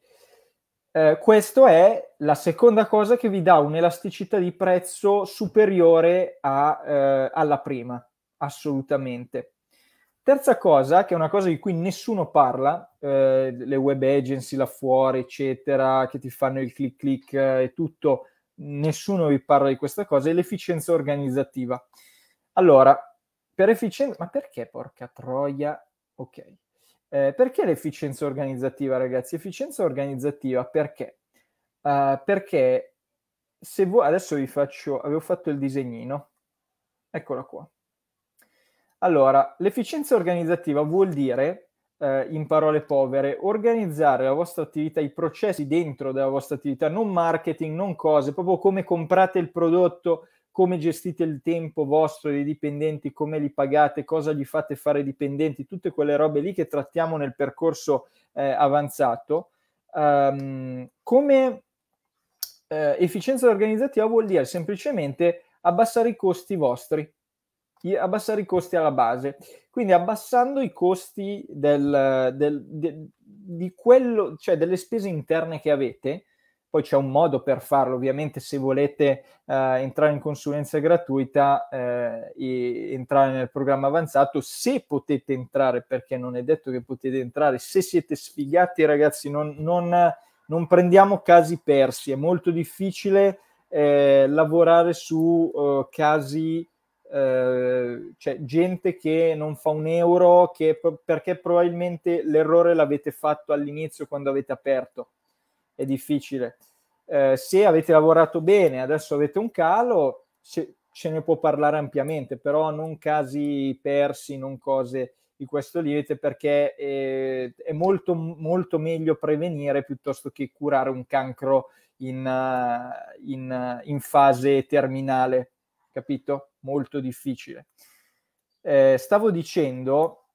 eh, questa è la seconda cosa che vi dà un'elasticità di prezzo superiore a, eh, alla prima assolutamente. Terza cosa, che è una cosa di cui nessuno parla, eh, le web agency là fuori, eccetera, che ti fanno il click click eh, e tutto, nessuno vi parla di questa cosa, è l'efficienza organizzativa. Allora, per efficienza... Ma perché, porca troia? Ok. Eh, perché l'efficienza organizzativa, ragazzi? Efficienza organizzativa perché? Uh, perché se voi... Adesso vi faccio... Avevo fatto il disegnino. Eccola qua. Allora, l'efficienza organizzativa vuol dire, eh, in parole povere, organizzare la vostra attività, i processi dentro della vostra attività, non marketing, non cose, proprio come comprate il prodotto, come gestite il tempo vostro dei dipendenti, come li pagate, cosa gli fate fare ai dipendenti, tutte quelle robe lì che trattiamo nel percorso eh, avanzato. Um, come eh, efficienza organizzativa vuol dire semplicemente abbassare i costi vostri abbassare i costi alla base. Quindi abbassando i costi del, del, de, di quello, cioè delle spese interne che avete, poi c'è un modo per farlo, ovviamente se volete eh, entrare in consulenza gratuita eh, e entrare nel programma avanzato, se potete entrare, perché non è detto che potete entrare, se siete sfigati ragazzi, non, non, non prendiamo casi persi, è molto difficile eh, lavorare su eh, casi eh, cioè, gente che non fa un euro che, perché probabilmente l'errore l'avete fatto all'inizio quando avete aperto. È difficile. Eh, se avete lavorato bene, adesso avete un calo, se, ce ne può parlare ampiamente, però non casi persi, non cose di questo limite, perché è, eh, è molto, molto meglio prevenire piuttosto che curare un cancro in, eh, in, in fase terminale capito? Molto difficile. Eh, stavo dicendo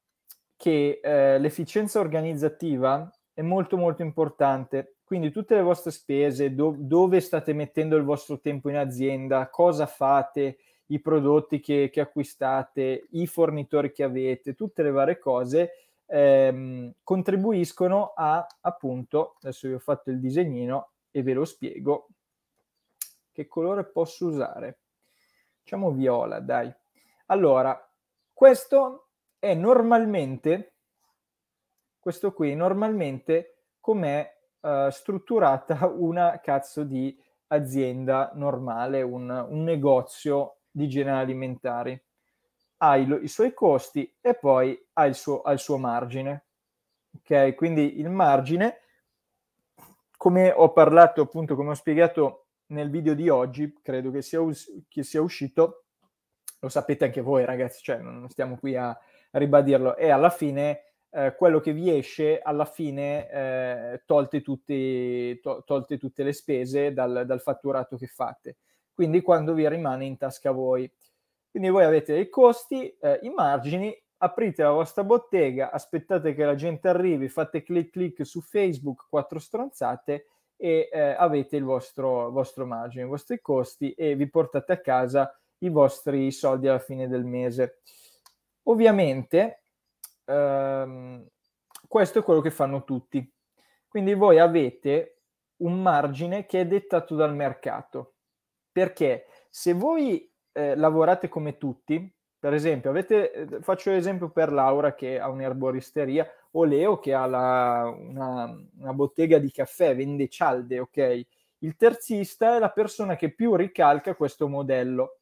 che eh, l'efficienza organizzativa è molto molto importante, quindi tutte le vostre spese, do- dove state mettendo il vostro tempo in azienda, cosa fate, i prodotti che, che acquistate, i fornitori che avete, tutte le varie cose ehm, contribuiscono a appunto, adesso vi ho fatto il disegnino e ve lo spiego, che colore posso usare? Facciamo viola, dai. Allora, questo è normalmente, questo qui normalmente com'è uh, strutturata [laughs] una cazzo di azienda normale, un, un negozio di generi alimentari. Ha il, i suoi costi e poi ha il suo, ha il suo margine. Ok, quindi il margine, come ho parlato appunto, come ho spiegato nel video di oggi, credo che sia, us- che sia uscito, lo sapete anche voi ragazzi, cioè non stiamo qui a ribadirlo, e alla fine eh, quello che vi esce, alla fine eh, tolte, tutti, to- tolte, tutte le spese dal, dal fatturato che fate. Quindi quando vi rimane in tasca a voi. Quindi voi avete dei costi, eh, i margini, aprite la vostra bottega, aspettate che la gente arrivi, fate clic clic su Facebook, quattro stronzate e eh, avete il vostro, vostro margine, i vostri costi e vi portate a casa i vostri soldi alla fine del mese. Ovviamente ehm, questo è quello che fanno tutti. Quindi voi avete un margine che è dettato dal mercato. Perché se voi eh, lavorate come tutti, per esempio, avete, eh, faccio l'esempio per Laura che ha un'erboristeria, o Leo che ha la, una, una bottega di caffè, vende cialde, ok? Il terzista è la persona che più ricalca questo modello.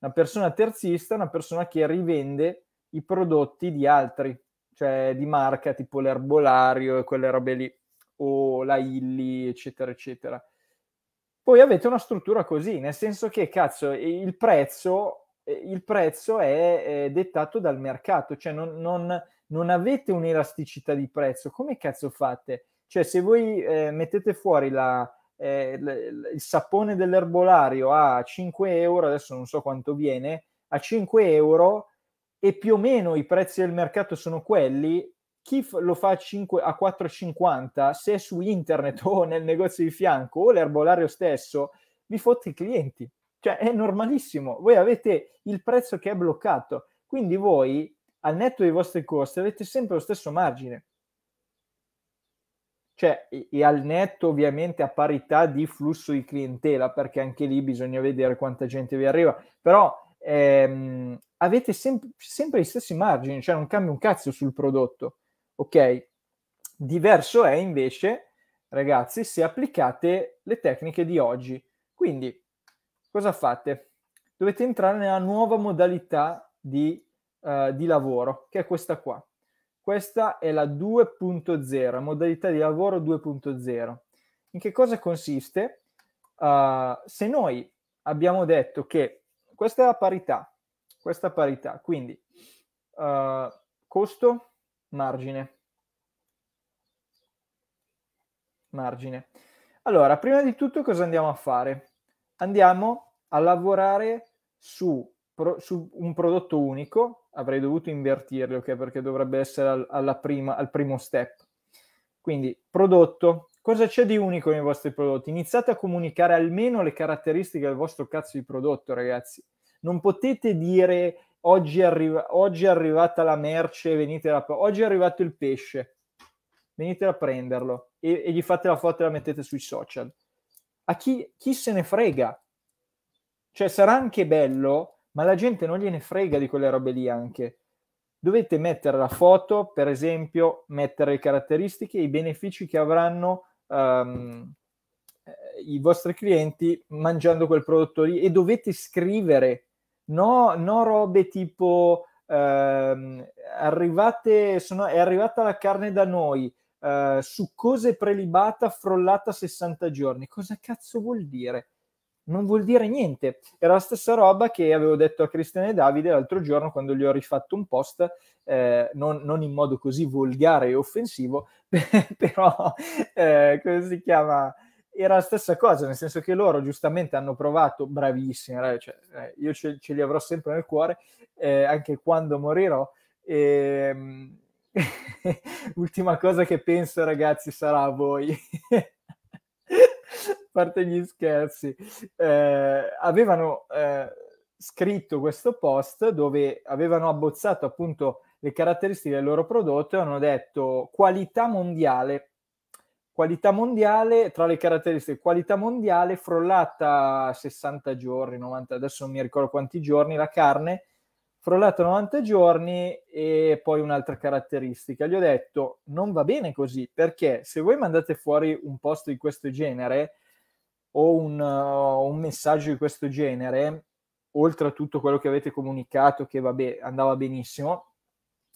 Una persona terzista è una persona che rivende i prodotti di altri, cioè di marca tipo l'erbolario e quelle robe lì, o la Illy, eccetera, eccetera. Poi avete una struttura così, nel senso che cazzo, il prezzo, il prezzo è, è, dettato dal mercato, cioè non, non, non avete un'elasticità di prezzo, come cazzo fate? Cioè se voi eh, mettete fuori la, eh, l- il sapone dell'erbolario a 5 euro, adesso non so quanto viene, a 5 euro e più o meno i prezzi del mercato sono quelli, chi f- lo fa a, 5, a 4,50 se è su internet [laughs] o nel negozio di fianco o l'erbolario stesso, vi fotte i clienti. Cioè è normalissimo, voi avete il prezzo che è bloccato, quindi voi al netto dei vostri costi avete sempre lo stesso margine. Cioè, e, al netto ovviamente a parità di flusso di clientela, perché anche lì bisogna vedere quanta gente vi arriva, però ehm, avete sem- sempre gli stessi margini, cioè non cambia un cazzo sul prodotto, ok? Diverso è invece, ragazzi, se applicate le tecniche di oggi. Quindi, cosa fate? Dovete entrare nella nuova modalità di eh, di lavoro, che è questa qua. Questa è la 2.0, modalità di lavoro 2.0. In che cosa consiste? Uh, se noi abbiamo detto che questa è la parità, questa parità, quindi uh, costo, margine. Margine. Allora, prima di tutto cosa andiamo a fare? Andiamo a lavorare su pro, su un prodotto unico, avrei dovuto invertirlo, okay? perché dovrebbe essere al, alla prima, al primo step. Quindi, prodotto, cosa c'è di unico nei vostri prodotti? Iniziate a comunicare almeno le caratteristiche del vostro cazzo di prodotto, ragazzi. Non potete dire oggi, arriva, oggi è arrivata la merce, venite da, oggi è arrivato il pesce, venite a prenderlo e, e, gli fate la foto e la mettete sui social. A chi, chi se ne frega? Cioè, sarà anche bello ma la gente non gliene frega di quelle robe lì anche. Dovete mettere la foto, per esempio, mettere le caratteristiche e i benefici che avranno um, i vostri clienti mangiando quel prodotto lì e dovete scrivere, no, no robe tipo ehm, arrivate, sono, è arrivata la carne da noi, eh, succosa e prelibata, frollata 60 giorni. Cosa cazzo vuol dire? non vuol dire niente. Era la stessa roba che avevo detto a Cristiano e Davide l'altro giorno quando gli ho rifatto un post, eh, non, non, in modo così volgare e offensivo, [laughs] però eh, come si chiama? Era la stessa cosa, nel senso che loro giustamente hanno provato, bravissimi, cioè, eh, io ce, ce, li avrò sempre nel cuore, eh, anche quando morirò. E, ehm, [laughs] ultima cosa che penso, ragazzi, sarà a voi. [laughs] [laughs] parte gli scherzi, eh, avevano eh, scritto questo post dove avevano abbozzato appunto le caratteristiche del loro prodotto e hanno detto qualità mondiale. Qualità mondiale, tra le caratteristiche, qualità mondiale, frollata 60 giorni, 90, adesso non mi ricordo quanti giorni, la carne, frollato 90 giorni e poi un'altra caratteristica. Gli ho detto, non va bene così, perché se voi mandate fuori un post di questo genere o un, uh, un messaggio di questo genere, oltre a tutto quello che avete comunicato, che vabbè, andava benissimo,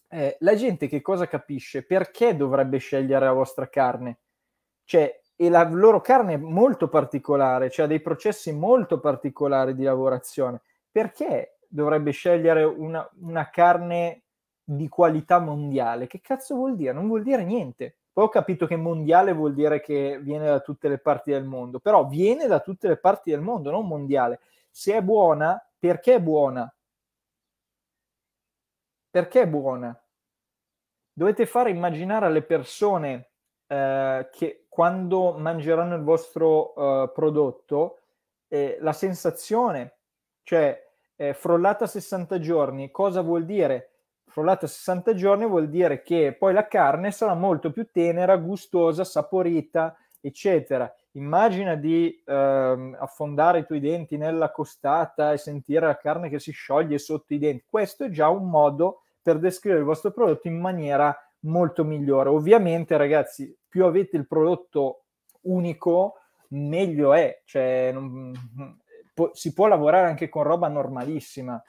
eh, la gente che cosa capisce? Perché dovrebbe scegliere la vostra carne? Cioè, e la loro carne è molto particolare, cioè ha dei processi molto particolari di lavorazione. Perché dovrebbe scegliere una, una carne di qualità mondiale. Che cazzo vuol dire? Non vuol dire niente. Poi ho capito che mondiale vuol dire che viene da tutte le parti del mondo, però viene da tutte le parti del mondo, non mondiale. Se è buona, perché è buona? Perché è buona? Dovete fare immaginare alle persone eh, che quando mangeranno il vostro eh, prodotto eh, la sensazione, cioè eh, frollata 60 giorni, cosa vuol dire? Frollata 60 giorni vuol dire che poi la carne sarà molto più tenera, gustosa, saporita, eccetera. Immagina di ehm, affondare i tuoi denti nella costata e sentire la carne che si scioglie sotto i denti. Questo è già un modo per descrivere il vostro prodotto in maniera molto migliore. Ovviamente, ragazzi, più avete il prodotto unico, meglio è. Cioè, non, po- si può lavorare anche con roba normalissima,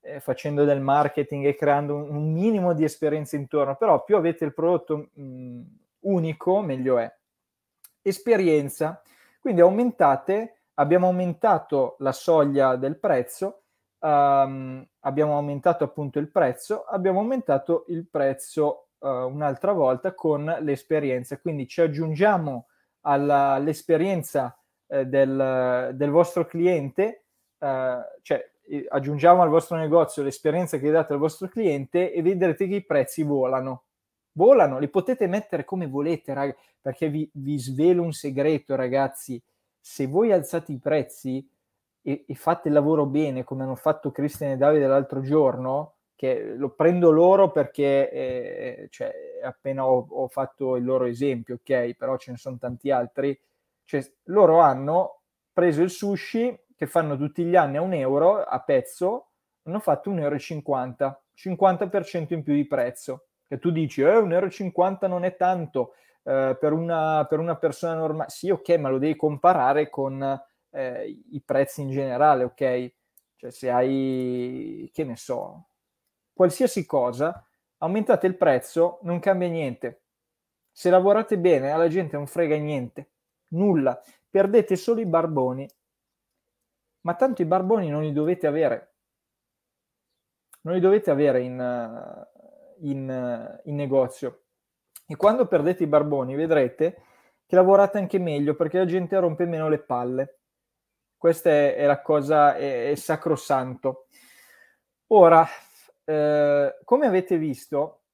eh, facendo del marketing e creando un, un, minimo di esperienza intorno, però più avete il prodotto mh, mm, unico, meglio è. Esperienza, quindi aumentate, abbiamo aumentato la soglia del prezzo, um, abbiamo aumentato appunto il prezzo, abbiamo aumentato il prezzo uh, un'altra volta con l'esperienza, quindi ci aggiungiamo alla, all'esperienza eh, del, del, vostro cliente, eh, cioè eh, aggiungiamo al vostro negozio l'esperienza che date al vostro cliente e vedrete che i prezzi volano. Volano, li potete mettere come volete, rag- perché vi, vi svelo un segreto, ragazzi. Se voi alzate i prezzi e, e fate il lavoro bene, come hanno fatto Cristian e Davide l'altro giorno, che lo prendo loro perché eh, eh cioè, appena ho, ho, fatto il loro esempio, ok, però ce ne sono tanti altri, cioè, loro hanno preso il sushi che fanno tutti gli anni a un euro a pezzo, hanno fatto 1,50 euro, 50% in più di prezzo. Che tu dici, eh, 1,50 euro non è tanto eh, per, una, per, una, persona normale. Sì, ok, ma lo devi comparare con eh, i prezzi in generale, ok? Cioè, se hai, che ne so, qualsiasi cosa, aumentate il prezzo, non cambia niente. Se lavorate bene, alla gente non frega niente nulla, perdete solo i barboni. Ma tanto i barboni non li dovete avere. Non li dovete avere in, eh, in, eh, in negozio. E quando perdete i barboni vedrete che lavorate anche meglio perché la gente rompe meno le palle. Questa è, è la cosa, è, è sacrosanto. Ora, eh, come avete visto,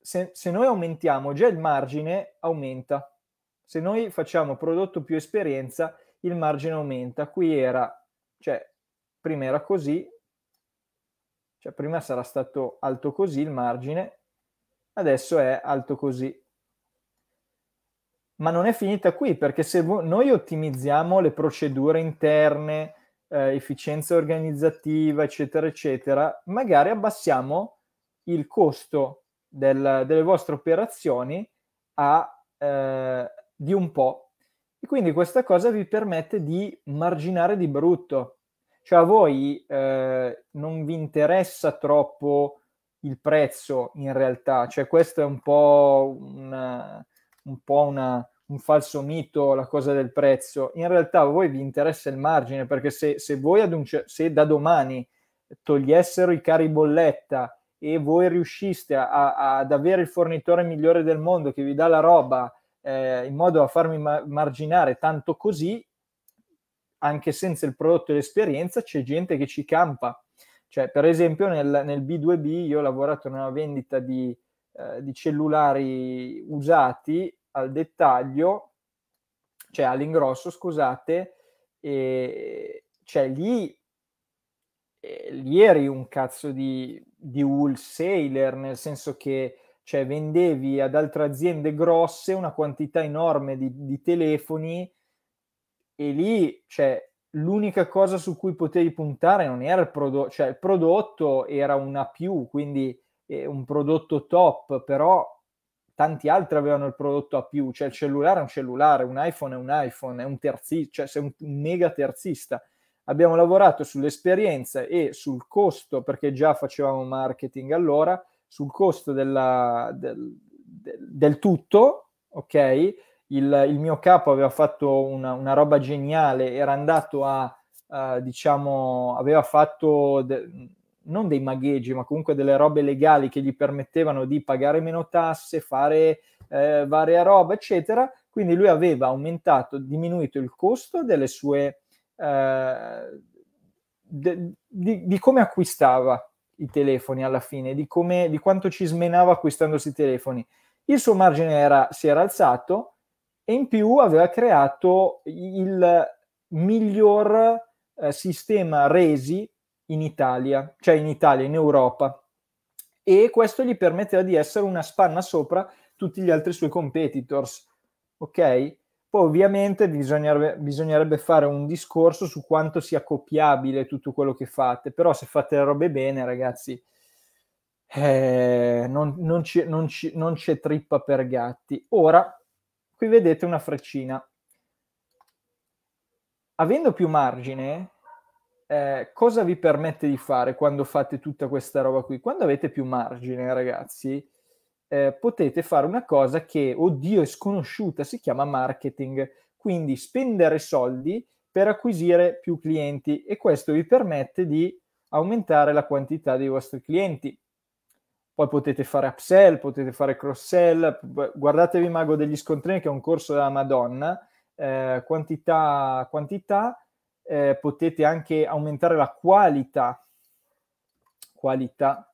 se, se noi aumentiamo, già il margine aumenta se noi facciamo prodotto più esperienza, il margine aumenta. Qui era, cioè, prima era così, cioè prima sarà stato alto così il margine, adesso è alto così. Ma non è finita qui, perché se noi ottimizziamo le procedure interne, eh, efficienza organizzativa, eccetera, eccetera, magari abbassiamo il costo del, delle vostre operazioni a, eh, di un po'. E quindi questa cosa vi permette di marginare di brutto. Cioè a voi eh, non vi interessa troppo il prezzo in realtà, cioè questo è un po', una, un, po una, un falso mito, la cosa del prezzo. In realtà a voi vi interessa il margine perché se, se voi ad un, se da domani togliessero i cari bolletta e voi riusciste a, a, ad avere il fornitore migliore del mondo che vi dà la roba eh, in modo da farmi ma- marginare tanto così, anche senza il prodotto e l'esperienza, c'è gente che ci campa. Cioè, per esempio, nel, nel B2B io ho lavorato nella vendita di, eh, di cellulari usati al dettaglio, cioè all'ingrosso, scusate, e cioè lì eh, eri un cazzo di, di wholesaler, nel senso che cioè vendevi ad altre aziende grosse una quantità enorme di, di telefoni e lì cioè, l'unica cosa su cui potevi puntare non era il prodotto, cioè il prodotto era una più, quindi eh, un prodotto top, però tanti altri avevano il prodotto a più, cioè il cellulare è un cellulare, un iPhone è un iPhone, è un terzista, cioè sei un mega terzista. Abbiamo lavorato sull'esperienza e sul costo, perché già facevamo marketing allora, sul costo della, del, del, del, tutto, ok? Il, il, mio capo aveva fatto una, una roba geniale, era andato a, uh, diciamo, aveva fatto... De- non dei magheggi, ma comunque delle robe legali che gli permettevano di pagare meno tasse, fare eh, varia roba, eccetera. Quindi lui aveva aumentato, diminuito il costo delle sue, eh, de, di, di, come acquistava i telefoni alla fine, di, come, di quanto ci smenava acquistandosi i telefoni. Il suo margine era, si era alzato e in più aveva creato il miglior eh, sistema resi in Italia, cioè in Italia, in Europa. E questo gli permetteva di essere una spanna sopra tutti gli altri suoi competitors. Ok? Poi ovviamente bisognerebbe, bisognerebbe, fare un discorso su quanto sia copiabile tutto quello che fate, però se fate le robe bene, ragazzi, eh, non, non, ci, non, ci, non c'è trippa per gatti. Ora, qui vedete una freccina. Avendo più margine, eh, cosa vi permette di fare quando fate tutta questa roba qui? Quando avete più margine, ragazzi, eh, potete fare una cosa che, oddio, è sconosciuta, si chiama marketing, quindi spendere soldi per acquisire più clienti e questo vi permette di aumentare la quantità dei vostri clienti. Poi potete fare upsell, potete fare cross-sell, guardatevi Mago degli Scontrini che è un corso della Madonna, eh, quantità, quantità, eh, potete anche aumentare la qualità, qualità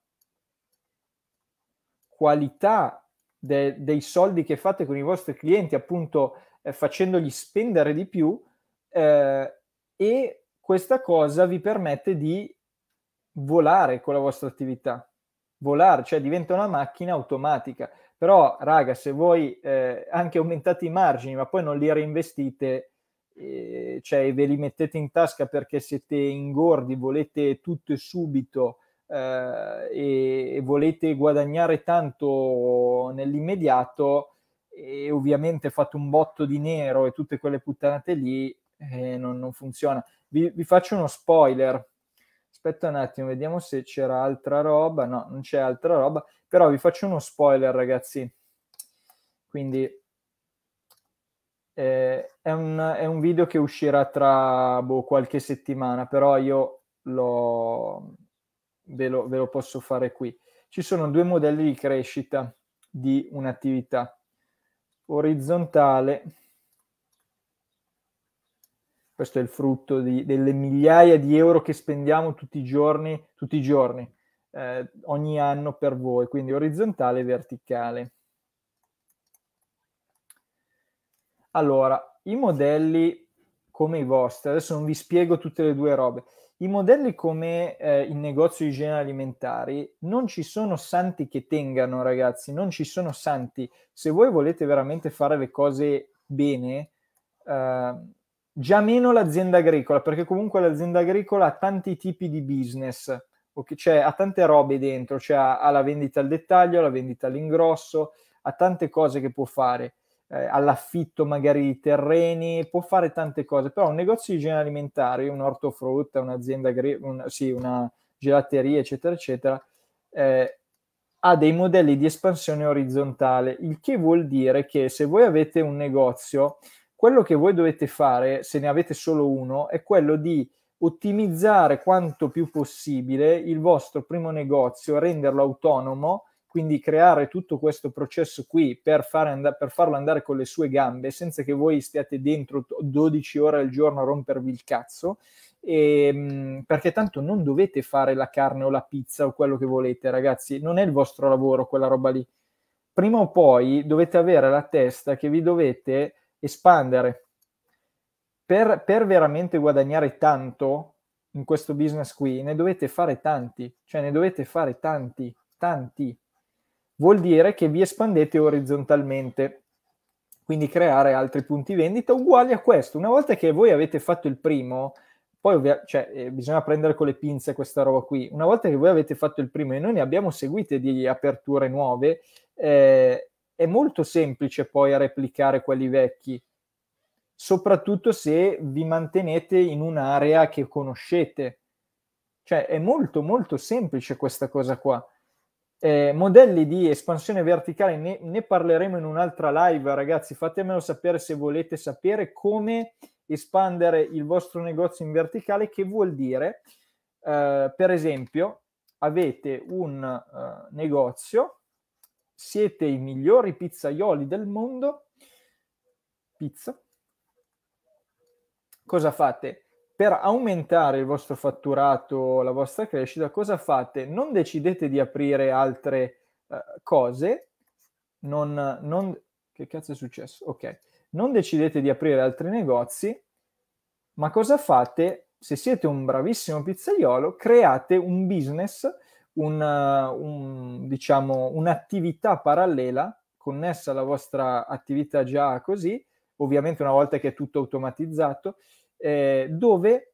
qualità de- dei soldi che fate con i vostri clienti, appunto eh, facendogli spendere di più eh, e questa cosa vi permette di volare con la vostra attività, volare, cioè diventa una macchina automatica. Però, raga, se voi eh, anche aumentate i margini, ma poi non li reinvestite, eh, cioè ve li mettete in tasca perché siete ingordi, volete tutto e subito, eh, e, e, volete guadagnare tanto nell'immediato e ovviamente fate un botto di nero e tutte quelle puttanate lì, eh, non, non, funziona. Vi, vi faccio uno spoiler. Aspetta un attimo, vediamo se c'era altra roba. No, non c'è altra roba, però vi faccio uno spoiler, ragazzi. Quindi eh, è, un, è, un, video che uscirà tra boh, qualche settimana, però io l'ho, ve lo, ve lo posso fare qui. Ci sono due modelli di crescita di un'attività orizzontale. Questo è il frutto di, delle migliaia di euro che spendiamo tutti i giorni, tutti i giorni eh, ogni anno per voi, quindi orizzontale e verticale. Allora, i modelli come i vostri, adesso non vi spiego tutte le due robe, i modelli come eh, il negozio di igiene alimentari non ci sono santi che tengano, ragazzi, non ci sono santi. Se voi volete veramente fare le cose bene, eh, già meno l'azienda agricola, perché comunque l'azienda agricola ha tanti tipi di business, okay? cioè ha tante robe dentro, cioè ha, ha la vendita al dettaglio, la vendita all'ingrosso, ha tante cose che può fare eh, all'affitto magari di terreni, può fare tante cose, però un negozio di igiene alimentari, un ortofrutta, un'azienda, un, sì, una gelateria, eccetera, eccetera, eh, ha dei modelli di espansione orizzontale, il che vuol dire che se voi avete un negozio, quello che voi dovete fare, se ne avete solo uno, è quello di ottimizzare quanto più possibile il vostro primo negozio, renderlo autonomo quindi creare tutto questo processo qui per, and- per, farlo andare con le sue gambe, senza che voi stiate dentro 12 ore al giorno a rompervi il cazzo, e, ehm, perché tanto non dovete fare la carne o la pizza o quello che volete, ragazzi, non è il vostro lavoro quella roba lì. Prima o poi dovete avere la testa che vi dovete espandere. Per, per veramente guadagnare tanto, in questo business qui, ne dovete fare tanti, cioè ne dovete fare tanti, tanti, vuol dire che vi espandete orizzontalmente, quindi creare altri punti vendita uguali a questo. Una volta che voi avete fatto il primo, poi ovvia- cioè, eh, bisogna prendere con le pinze questa roba qui, una volta che voi avete fatto il primo e noi ne abbiamo seguite di aperture nuove, eh, è molto semplice poi replicare quelli vecchi, soprattutto se vi mantenete in un'area che conoscete. Cioè è molto molto semplice questa cosa qua. Eh, modelli di espansione verticale ne, ne, parleremo in un'altra live, ragazzi. Fatemelo sapere se volete sapere come espandere il vostro negozio in verticale, che vuol dire, eh, per esempio, avete un eh, negozio, siete i migliori pizzaioli del mondo, pizza. Cosa fate? per aumentare il vostro fatturato, la vostra crescita, cosa fate? Non decidete di aprire altre eh, cose, non, non... Che cazzo è successo? Ok, non decidete di aprire altri negozi, ma cosa fate? Se siete un bravissimo pizzaiolo, create un business, un, eh, un, diciamo, un'attività parallela connessa alla vostra attività già così, ovviamente una volta che è tutto automatizzato, eh, dove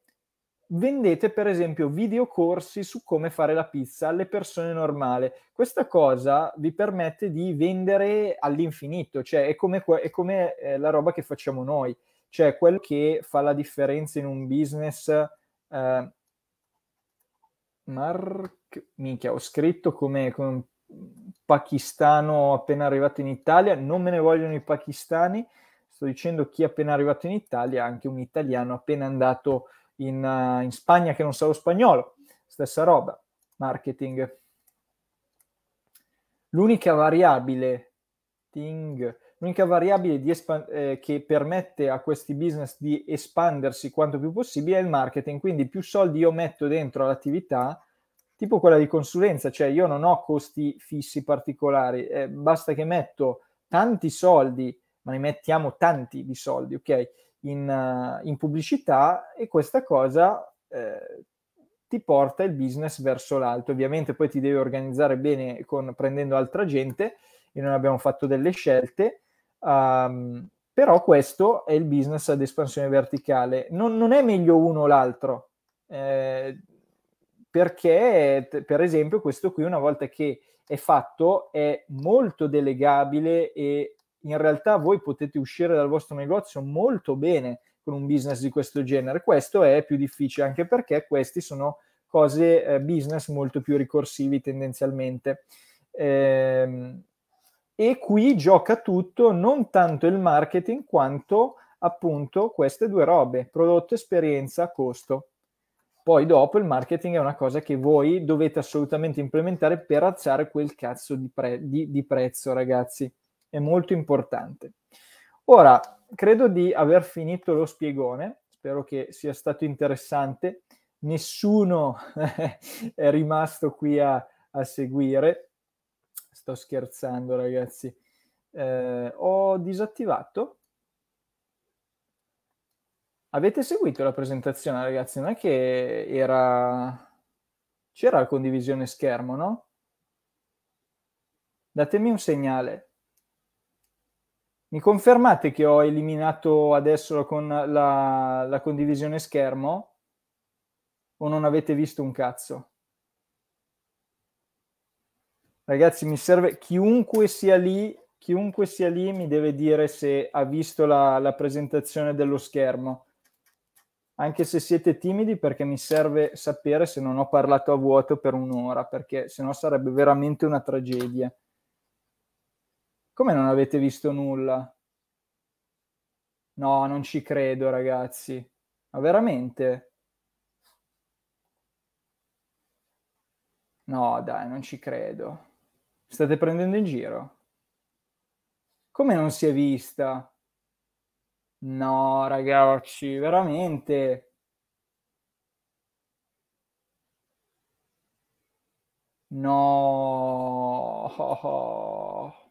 vendete per esempio videocorsi su come fare la pizza alle persone normali. Questa cosa vi permette di vendere all'infinito, cioè è come, è come eh, la roba che facciamo noi, cioè quello che fa la differenza in un business. Eh, Mar... Minchia, ho scritto come, come un pakistano appena arrivato in Italia, non me ne vogliono i pakistani sto dicendo chi è appena arrivato in Italia, anche un italiano appena andato in, uh, in Spagna che non sa lo spagnolo. Stessa roba, marketing. L'unica variabile, ting, l'unica variabile espan- eh, che permette a questi business di espandersi quanto più possibile è il marketing, quindi più soldi io metto dentro all'attività, tipo quella di consulenza, cioè io non ho costi fissi particolari, eh, basta che metto tanti soldi ma ne mettiamo tanti di soldi, ok? In, uh, in pubblicità e questa cosa eh, ti porta il business verso l'alto. Ovviamente poi ti devi organizzare bene con, prendendo altra gente e noi abbiamo fatto delle scelte, um, però questo è il business ad espansione verticale. Non, non è meglio uno o l'altro, eh, perché t- per esempio questo qui una volta che è fatto è molto delegabile e in realtà voi potete uscire dal vostro negozio molto bene con un business di questo genere. Questo è più difficile anche perché questi sono cose eh, business molto più ricorsivi tendenzialmente. Eh, e qui gioca tutto, non tanto il marketing quanto appunto queste due robe, prodotto, esperienza, costo. Poi dopo il marketing è una cosa che voi dovete assolutamente implementare per alzare quel cazzo di, pre- di, di prezzo, ragazzi è molto importante. Ora, credo di aver finito lo spiegone, spero che sia stato interessante, nessuno [laughs] è rimasto qui a, a seguire, sto scherzando ragazzi, eh, ho disattivato. Avete seguito la presentazione ragazzi, non è che era... c'era la condivisione schermo, no? Datemi un segnale. Mi confermate che ho eliminato adesso con la, la condivisione schermo? O non avete visto un cazzo? Ragazzi, mi serve chiunque sia lì, chiunque sia lì mi deve dire se ha visto la, la presentazione dello schermo. Anche se siete timidi, perché mi serve sapere se non ho parlato a vuoto per un'ora, perché sennò sarebbe veramente una tragedia. Come non avete visto nulla? No, non ci credo, ragazzi. Ma veramente? No, dai, non ci credo. State prendendo in giro? Come non si è vista? No, ragazzi, veramente. No. [laughs]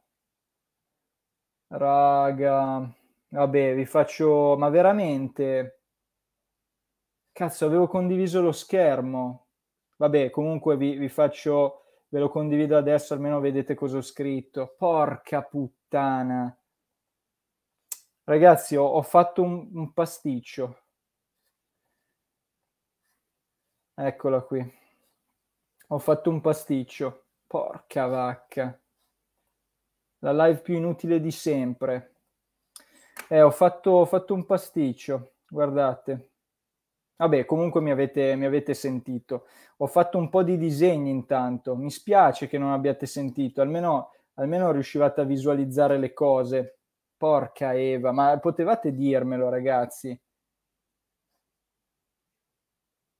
Raga, vabbè, vi faccio, ma veramente, cazzo, avevo condiviso lo schermo. Vabbè, comunque vi, vi faccio, ve lo condivido adesso, almeno vedete cosa ho scritto. Porca puttana. Ragazzi, ho, ho fatto un, un pasticcio. Eccola qui. Ho fatto un pasticcio. Porca vacca la live più inutile di sempre. Eh, ho fatto, ho fatto un pasticcio, guardate. Vabbè, comunque mi avete, mi avete, sentito. Ho fatto un po' di disegni intanto. Mi spiace che non abbiate sentito, almeno, almeno riuscivate a visualizzare le cose. Porca Eva, ma potevate dirmelo, ragazzi.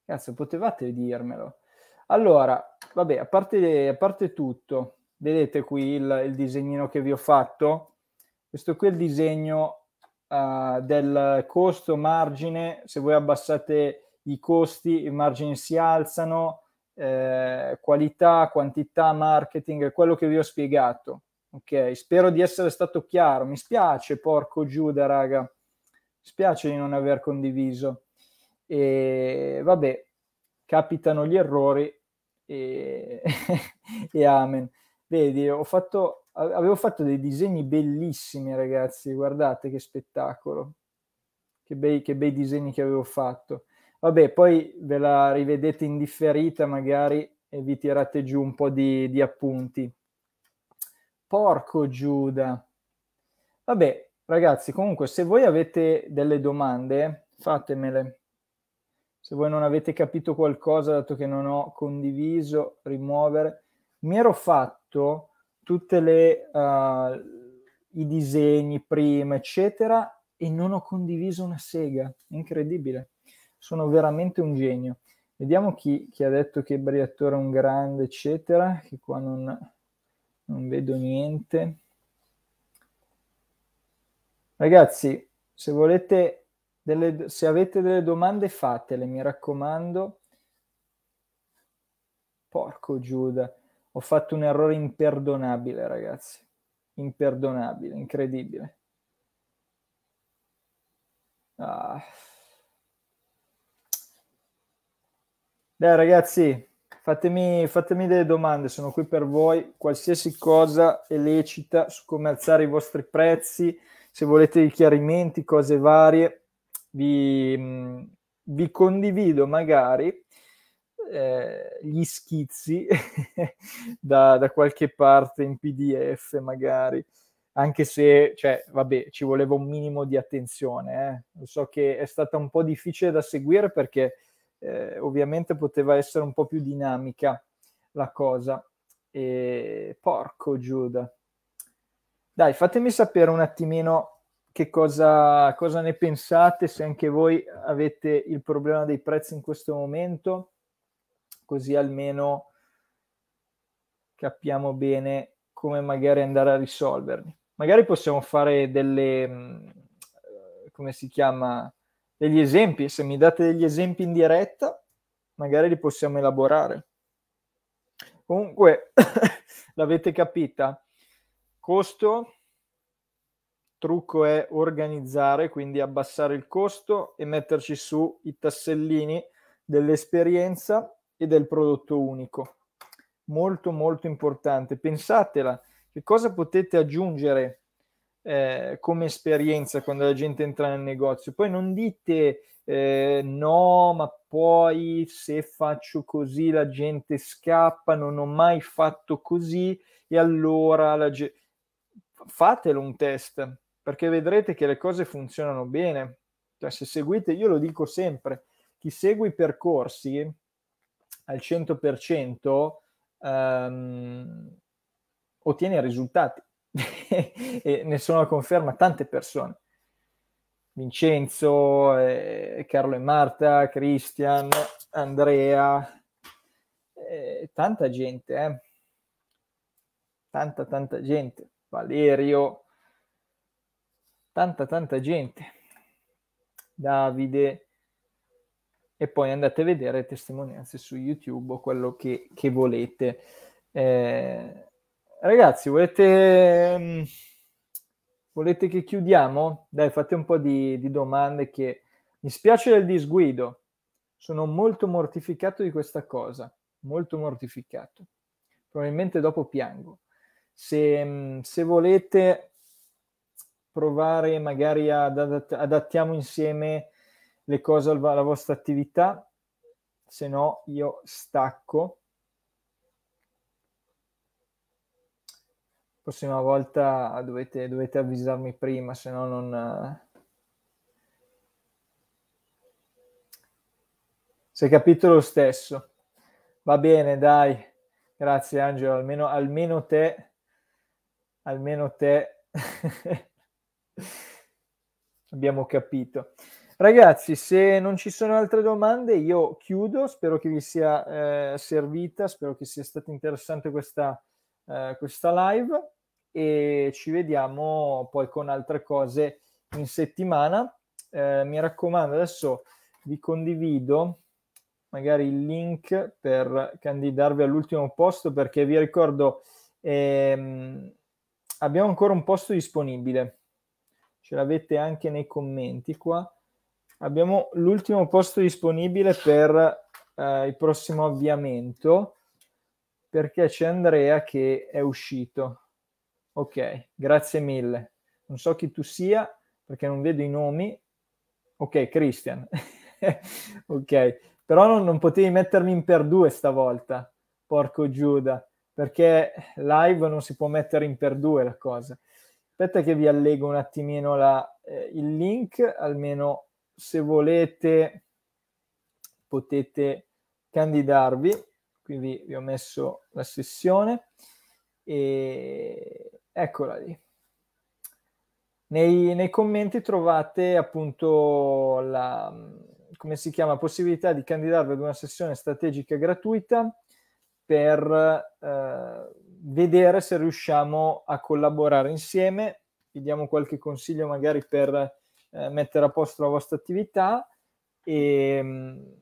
Cazzo, potevate dirmelo. Allora, vabbè, a parte, a parte tutto, vedete qui il, il disegnino che vi ho fatto, questo qui è il disegno uh, del costo margine, se voi abbassate i costi i margini si alzano, eh, qualità, quantità, marketing, è quello che vi ho spiegato. Ok, spero di essere stato chiaro. Mi spiace, porco Giuda, raga. Mi spiace di non aver condiviso. E vabbè, capitano gli errori e, [laughs] e amen. Vedi, fatto, avevo fatto dei disegni bellissimi, ragazzi. Guardate che spettacolo. Che bei, che bei disegni che avevo fatto. Vabbè, poi ve la rivedete indifferita, magari e vi tirate giù un po' di, di appunti. Porco Giuda. Vabbè, ragazzi, comunque, se voi avete delle domande, fatemele. Se voi non avete capito qualcosa, dato che non ho condiviso, rimuovere. Mi ero fatto tutto, tutti uh, eh, i disegni prima, eccetera, e non ho condiviso una sega. Incredibile. Sono veramente un genio. Vediamo chi, chi ha detto che Briatore è un grande, eccetera, che qua non, non vedo niente. Ragazzi, se volete, delle, se avete delle domande, fatele, mi raccomando. Porco Giuda. Ho fatto un errore imperdonabile, ragazzi. Imperdonabile, incredibile. Ah. Dai ragazzi, fatemi, fatemi delle domande, sono qui per voi. Qualsiasi cosa è lecita su come alzare i vostri prezzi, se volete dei chiarimenti, cose varie, vi, mm, vi condivido magari eh, gli schizzi [laughs] da, da, qualche parte in PDF magari, anche se, cioè, vabbè, ci voleva un minimo di attenzione. Eh. So che è stata un po' difficile da seguire perché eh, ovviamente poteva essere un po' più dinamica la cosa. E porco Giuda. Dai, fatemi sapere un attimino che cosa, cosa ne pensate, se anche voi avete il problema dei prezzi in questo momento così almeno capiamo bene come magari andare a risolverli. Magari possiamo fare delle, mm, eh, come si chiama, degli esempi, se mi date degli esempi in diretta, magari li possiamo elaborare. Comunque, [coughs] l'avete capita, costo, trucco è organizzare, quindi abbassare il costo e metterci su i tassellini dell'esperienza e del prodotto unico. Molto molto importante. Pensatela, che cosa potete aggiungere eh, come esperienza quando la gente entra nel negozio? Poi non dite eh, no, ma poi se faccio così la gente scappa, non ho mai fatto così e allora la gente... Fatelo un test, perché vedrete che le cose funzionano bene. Cioè, se seguite, io lo dico sempre, chi segue i percorsi al 100% ehm, ottiene risultati [laughs] e ne sono la conferma tante persone. Vincenzo, eh, Carlo e Marta, Cristian, Andrea, eh, tanta gente, eh. tanta tanta gente, Valerio, tanta tanta gente, Davide, e poi andate a vedere testimonianze su YouTube o quello che, che volete. Eh, ragazzi, volete, mm, volete, che chiudiamo? Dai, fate un po' di, di domande che mi spiace del disguido. Sono molto mortificato di questa cosa, molto mortificato. Probabilmente dopo piango. Se, mm, se volete provare, magari ad adattiamo insieme le cose alla vostra attività, se no io stacco. Prossima volta dovete, dovete avvisarmi prima, se no non... Eh. Si è capito lo stesso. Va bene, dai. Grazie Angelo, almeno, almeno te, almeno te [laughs] abbiamo capito. Ragazzi, se non ci sono altre domande, io chiudo. Spero che vi sia eh, servita, spero che sia stata interessante questa, eh, questa live e ci vediamo poi con altre cose in settimana. Eh, mi raccomando, adesso vi condivido magari il link per candidarvi all'ultimo posto perché vi ricordo ehm, abbiamo ancora un posto disponibile. Ce l'avete anche nei commenti qua abbiamo l'ultimo posto disponibile per eh, il prossimo avviamento perché c'è Andrea che è uscito. Ok, grazie mille. Non so chi tu sia perché non vedo i nomi. Ok, Christian. [laughs] ok, però non, non, potevi mettermi in per due stavolta, porco Giuda, perché live non si può mettere in per due la cosa. Aspetta che vi allego un attimino la, eh, il link, almeno se volete potete candidarvi, quindi vi ho messo la sessione e eccola lì. Nei, nei commenti trovate appunto la, come si chiama, possibilità di candidarvi ad una sessione strategica gratuita per eh, vedere se riusciamo a collaborare insieme. Vi diamo qualche consiglio magari per eh, mettere a posto la vostra attività e,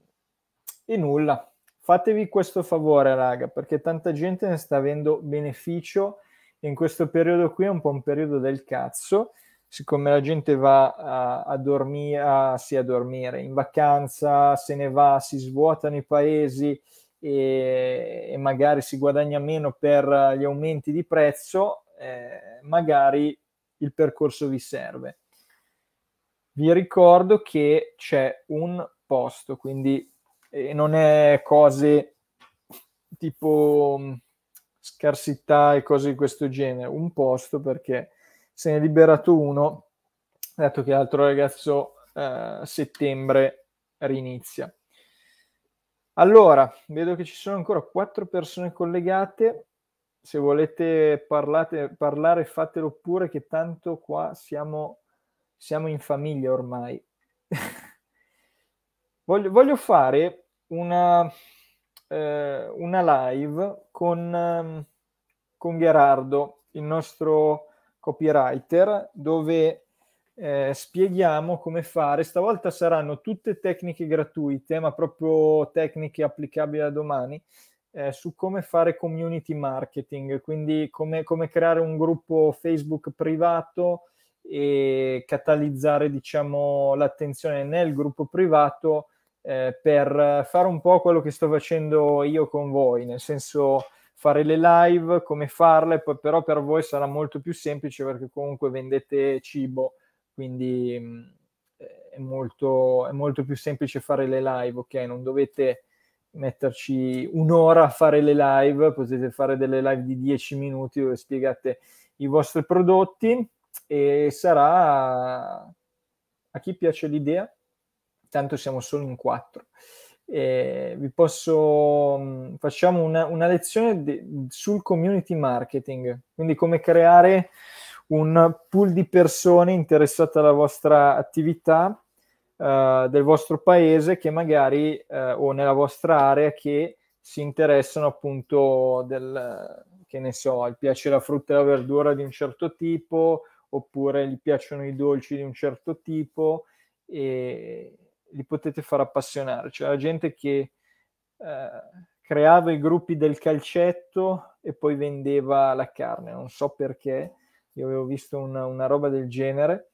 e nulla. Fatevi questo favore, raga, perché tanta gente ne sta avendo beneficio in questo periodo qui è un po' un periodo del cazzo, siccome la gente va a, a dormire, a, sì, a dormire, in vacanza, se ne va, si svuotano i paesi e, e magari si guadagna meno per gli aumenti di prezzo, eh, magari il percorso vi serve. Vi ricordo che c'è un posto, quindi eh, non è cose tipo mm, scarsità e cose di questo genere, un posto perché se ne è liberato uno, dato che l'altro ragazzo eh, settembre rinizia. Allora, vedo che ci sono ancora quattro persone collegate. Se volete parlate, parlare, fatelo pure, che tanto qua siamo siamo in famiglia ormai. [laughs] voglio, voglio, fare una, eh, una live con, ehm, con Gerardo, il nostro copywriter, dove eh, spieghiamo come fare. Stavolta saranno tutte tecniche gratuite, ma proprio tecniche applicabili a domani, eh, su come fare community marketing, quindi come, come creare un gruppo Facebook privato, e catalizzare diciamo, l'attenzione nel gruppo privato eh, per fare un po' quello che sto facendo io con voi, nel senso fare le live, come farle, poi, però per voi sarà molto più semplice perché comunque vendete cibo, quindi mh, mm, è, molto, è molto più semplice fare le live, ok? Non dovete metterci un'ora a fare le live, potete fare delle live di 10 minuti dove spiegate i vostri prodotti e sarà a chi piace l'idea, tanto siamo solo in quattro. Eh, vi posso mm, facciamo una, una lezione de, sul community marketing, quindi come creare un pool di persone interessate alla vostra attività eh, del vostro paese che magari eh, o nella vostra area che si interessano appunto del che ne so, il piace la frutta e la verdura di un certo tipo oppure gli piacciono i dolci di un certo tipo e li potete far appassionare. C'era gente che eh, creava i gruppi del calcetto e poi vendeva la carne, non so perché, io avevo visto una, una roba del genere.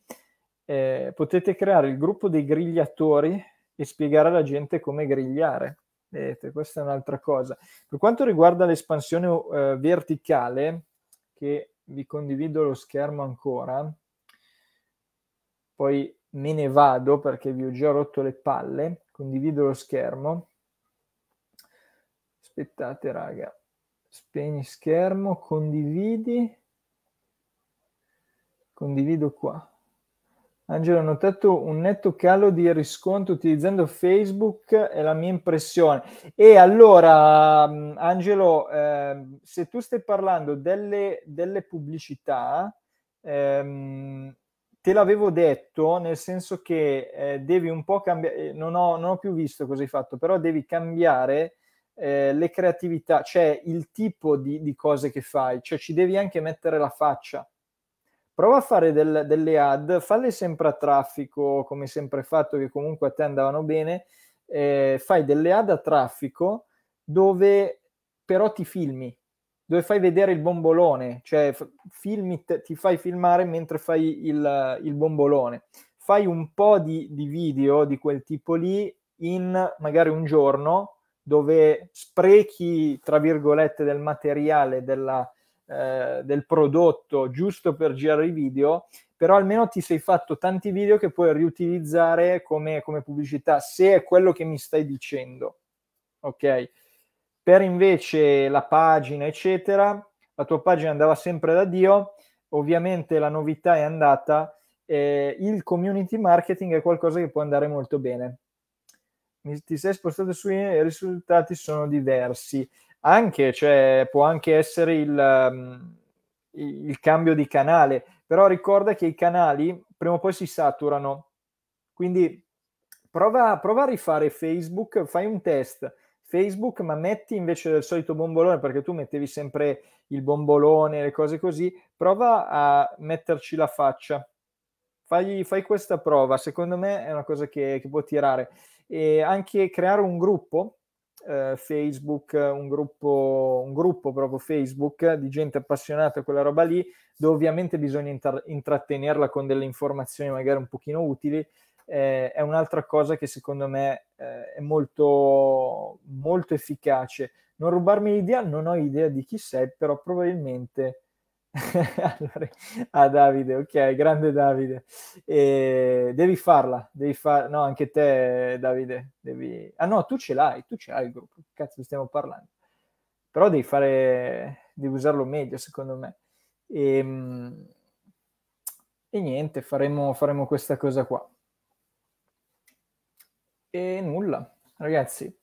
Eh, potete creare il gruppo dei grigliatori e spiegare alla gente come grigliare. Vedete, questa è un'altra cosa. Per quanto riguarda l'espansione eh, verticale, che vi condivido lo schermo ancora, poi me ne vado perché vi ho già rotto le palle, condivido lo schermo, aspettate raga, spegni schermo, condividi, condivido qua, Angelo, ho notato un netto calo di riscontro utilizzando Facebook, è la mia impressione. E allora, mm, Angelo, eh, se tu stai parlando delle, delle pubblicità, ehm, te l'avevo detto, nel senso che eh, devi un po' cambiare, eh, non, non ho, più visto cosa hai fatto, però devi cambiare eh, le creatività, cioè il tipo di, di cose che fai, cioè ci devi anche mettere la faccia prova a fare del, delle ad, falle sempre a traffico, come sempre fatto, che comunque a te andavano bene, eh, fai delle ad a traffico dove però ti filmi, dove fai vedere il bombolone, cioè filmi, ti fai filmare mentre fai il, il bombolone. Fai un po' di, di video di quel tipo lì in magari un giorno dove sprechi, tra virgolette, del materiale della, eh, del prodotto giusto per girare i video, però almeno ti sei fatto tanti video che puoi riutilizzare come, come pubblicità, se è quello che mi stai dicendo. Ok? Per invece la pagina, eccetera, la tua pagina andava sempre da Dio, ovviamente la novità è andata, eh, il community marketing è qualcosa che può andare molto bene. Mi, ti sei spostato su i risultati sono diversi anche, cioè, può anche essere ehm, il, il cambio di canale, però ricorda che i canali prima o poi si saturano, quindi prova, prova a rifare Facebook, fai un test, Facebook, ma metti invece del solito bombolone, perché tu mettevi sempre il bombolone, le cose così, prova a metterci la faccia. Fai, fai questa prova, secondo me è una cosa che, che può tirare. E anche creare un gruppo, eh, Facebook, un gruppo, un gruppo proprio Facebook di gente appassionata a quella roba lì, dove ovviamente bisogna inter- intrattenerla con delle informazioni magari un pochino utili, eh, è un'altra cosa che secondo me eh, è molto, molto efficace. Non rubarmi l'idea, non ho idea di chi sei, però probabilmente allora, [laughs] a Davide, ok, grande Davide. Eh, devi farla, devi farla. No, anche te, Davide, devi... Ah no, tu ce l'hai, tu ce l'hai il gruppo, cazzo stiamo parlando. Però devi fare, devi usarlo meglio, secondo me. E, ehm, e niente, faremo, faremo questa cosa qua. E nulla, ragazzi.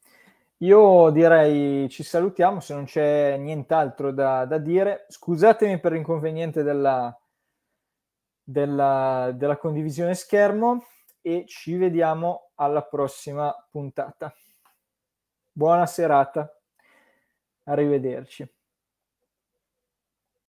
Io direi ci salutiamo se non c'è nient'altro da, da dire. Scusatemi per l'inconveniente della, della, della condivisione schermo e ci vediamo alla prossima puntata. Buona serata, arrivederci.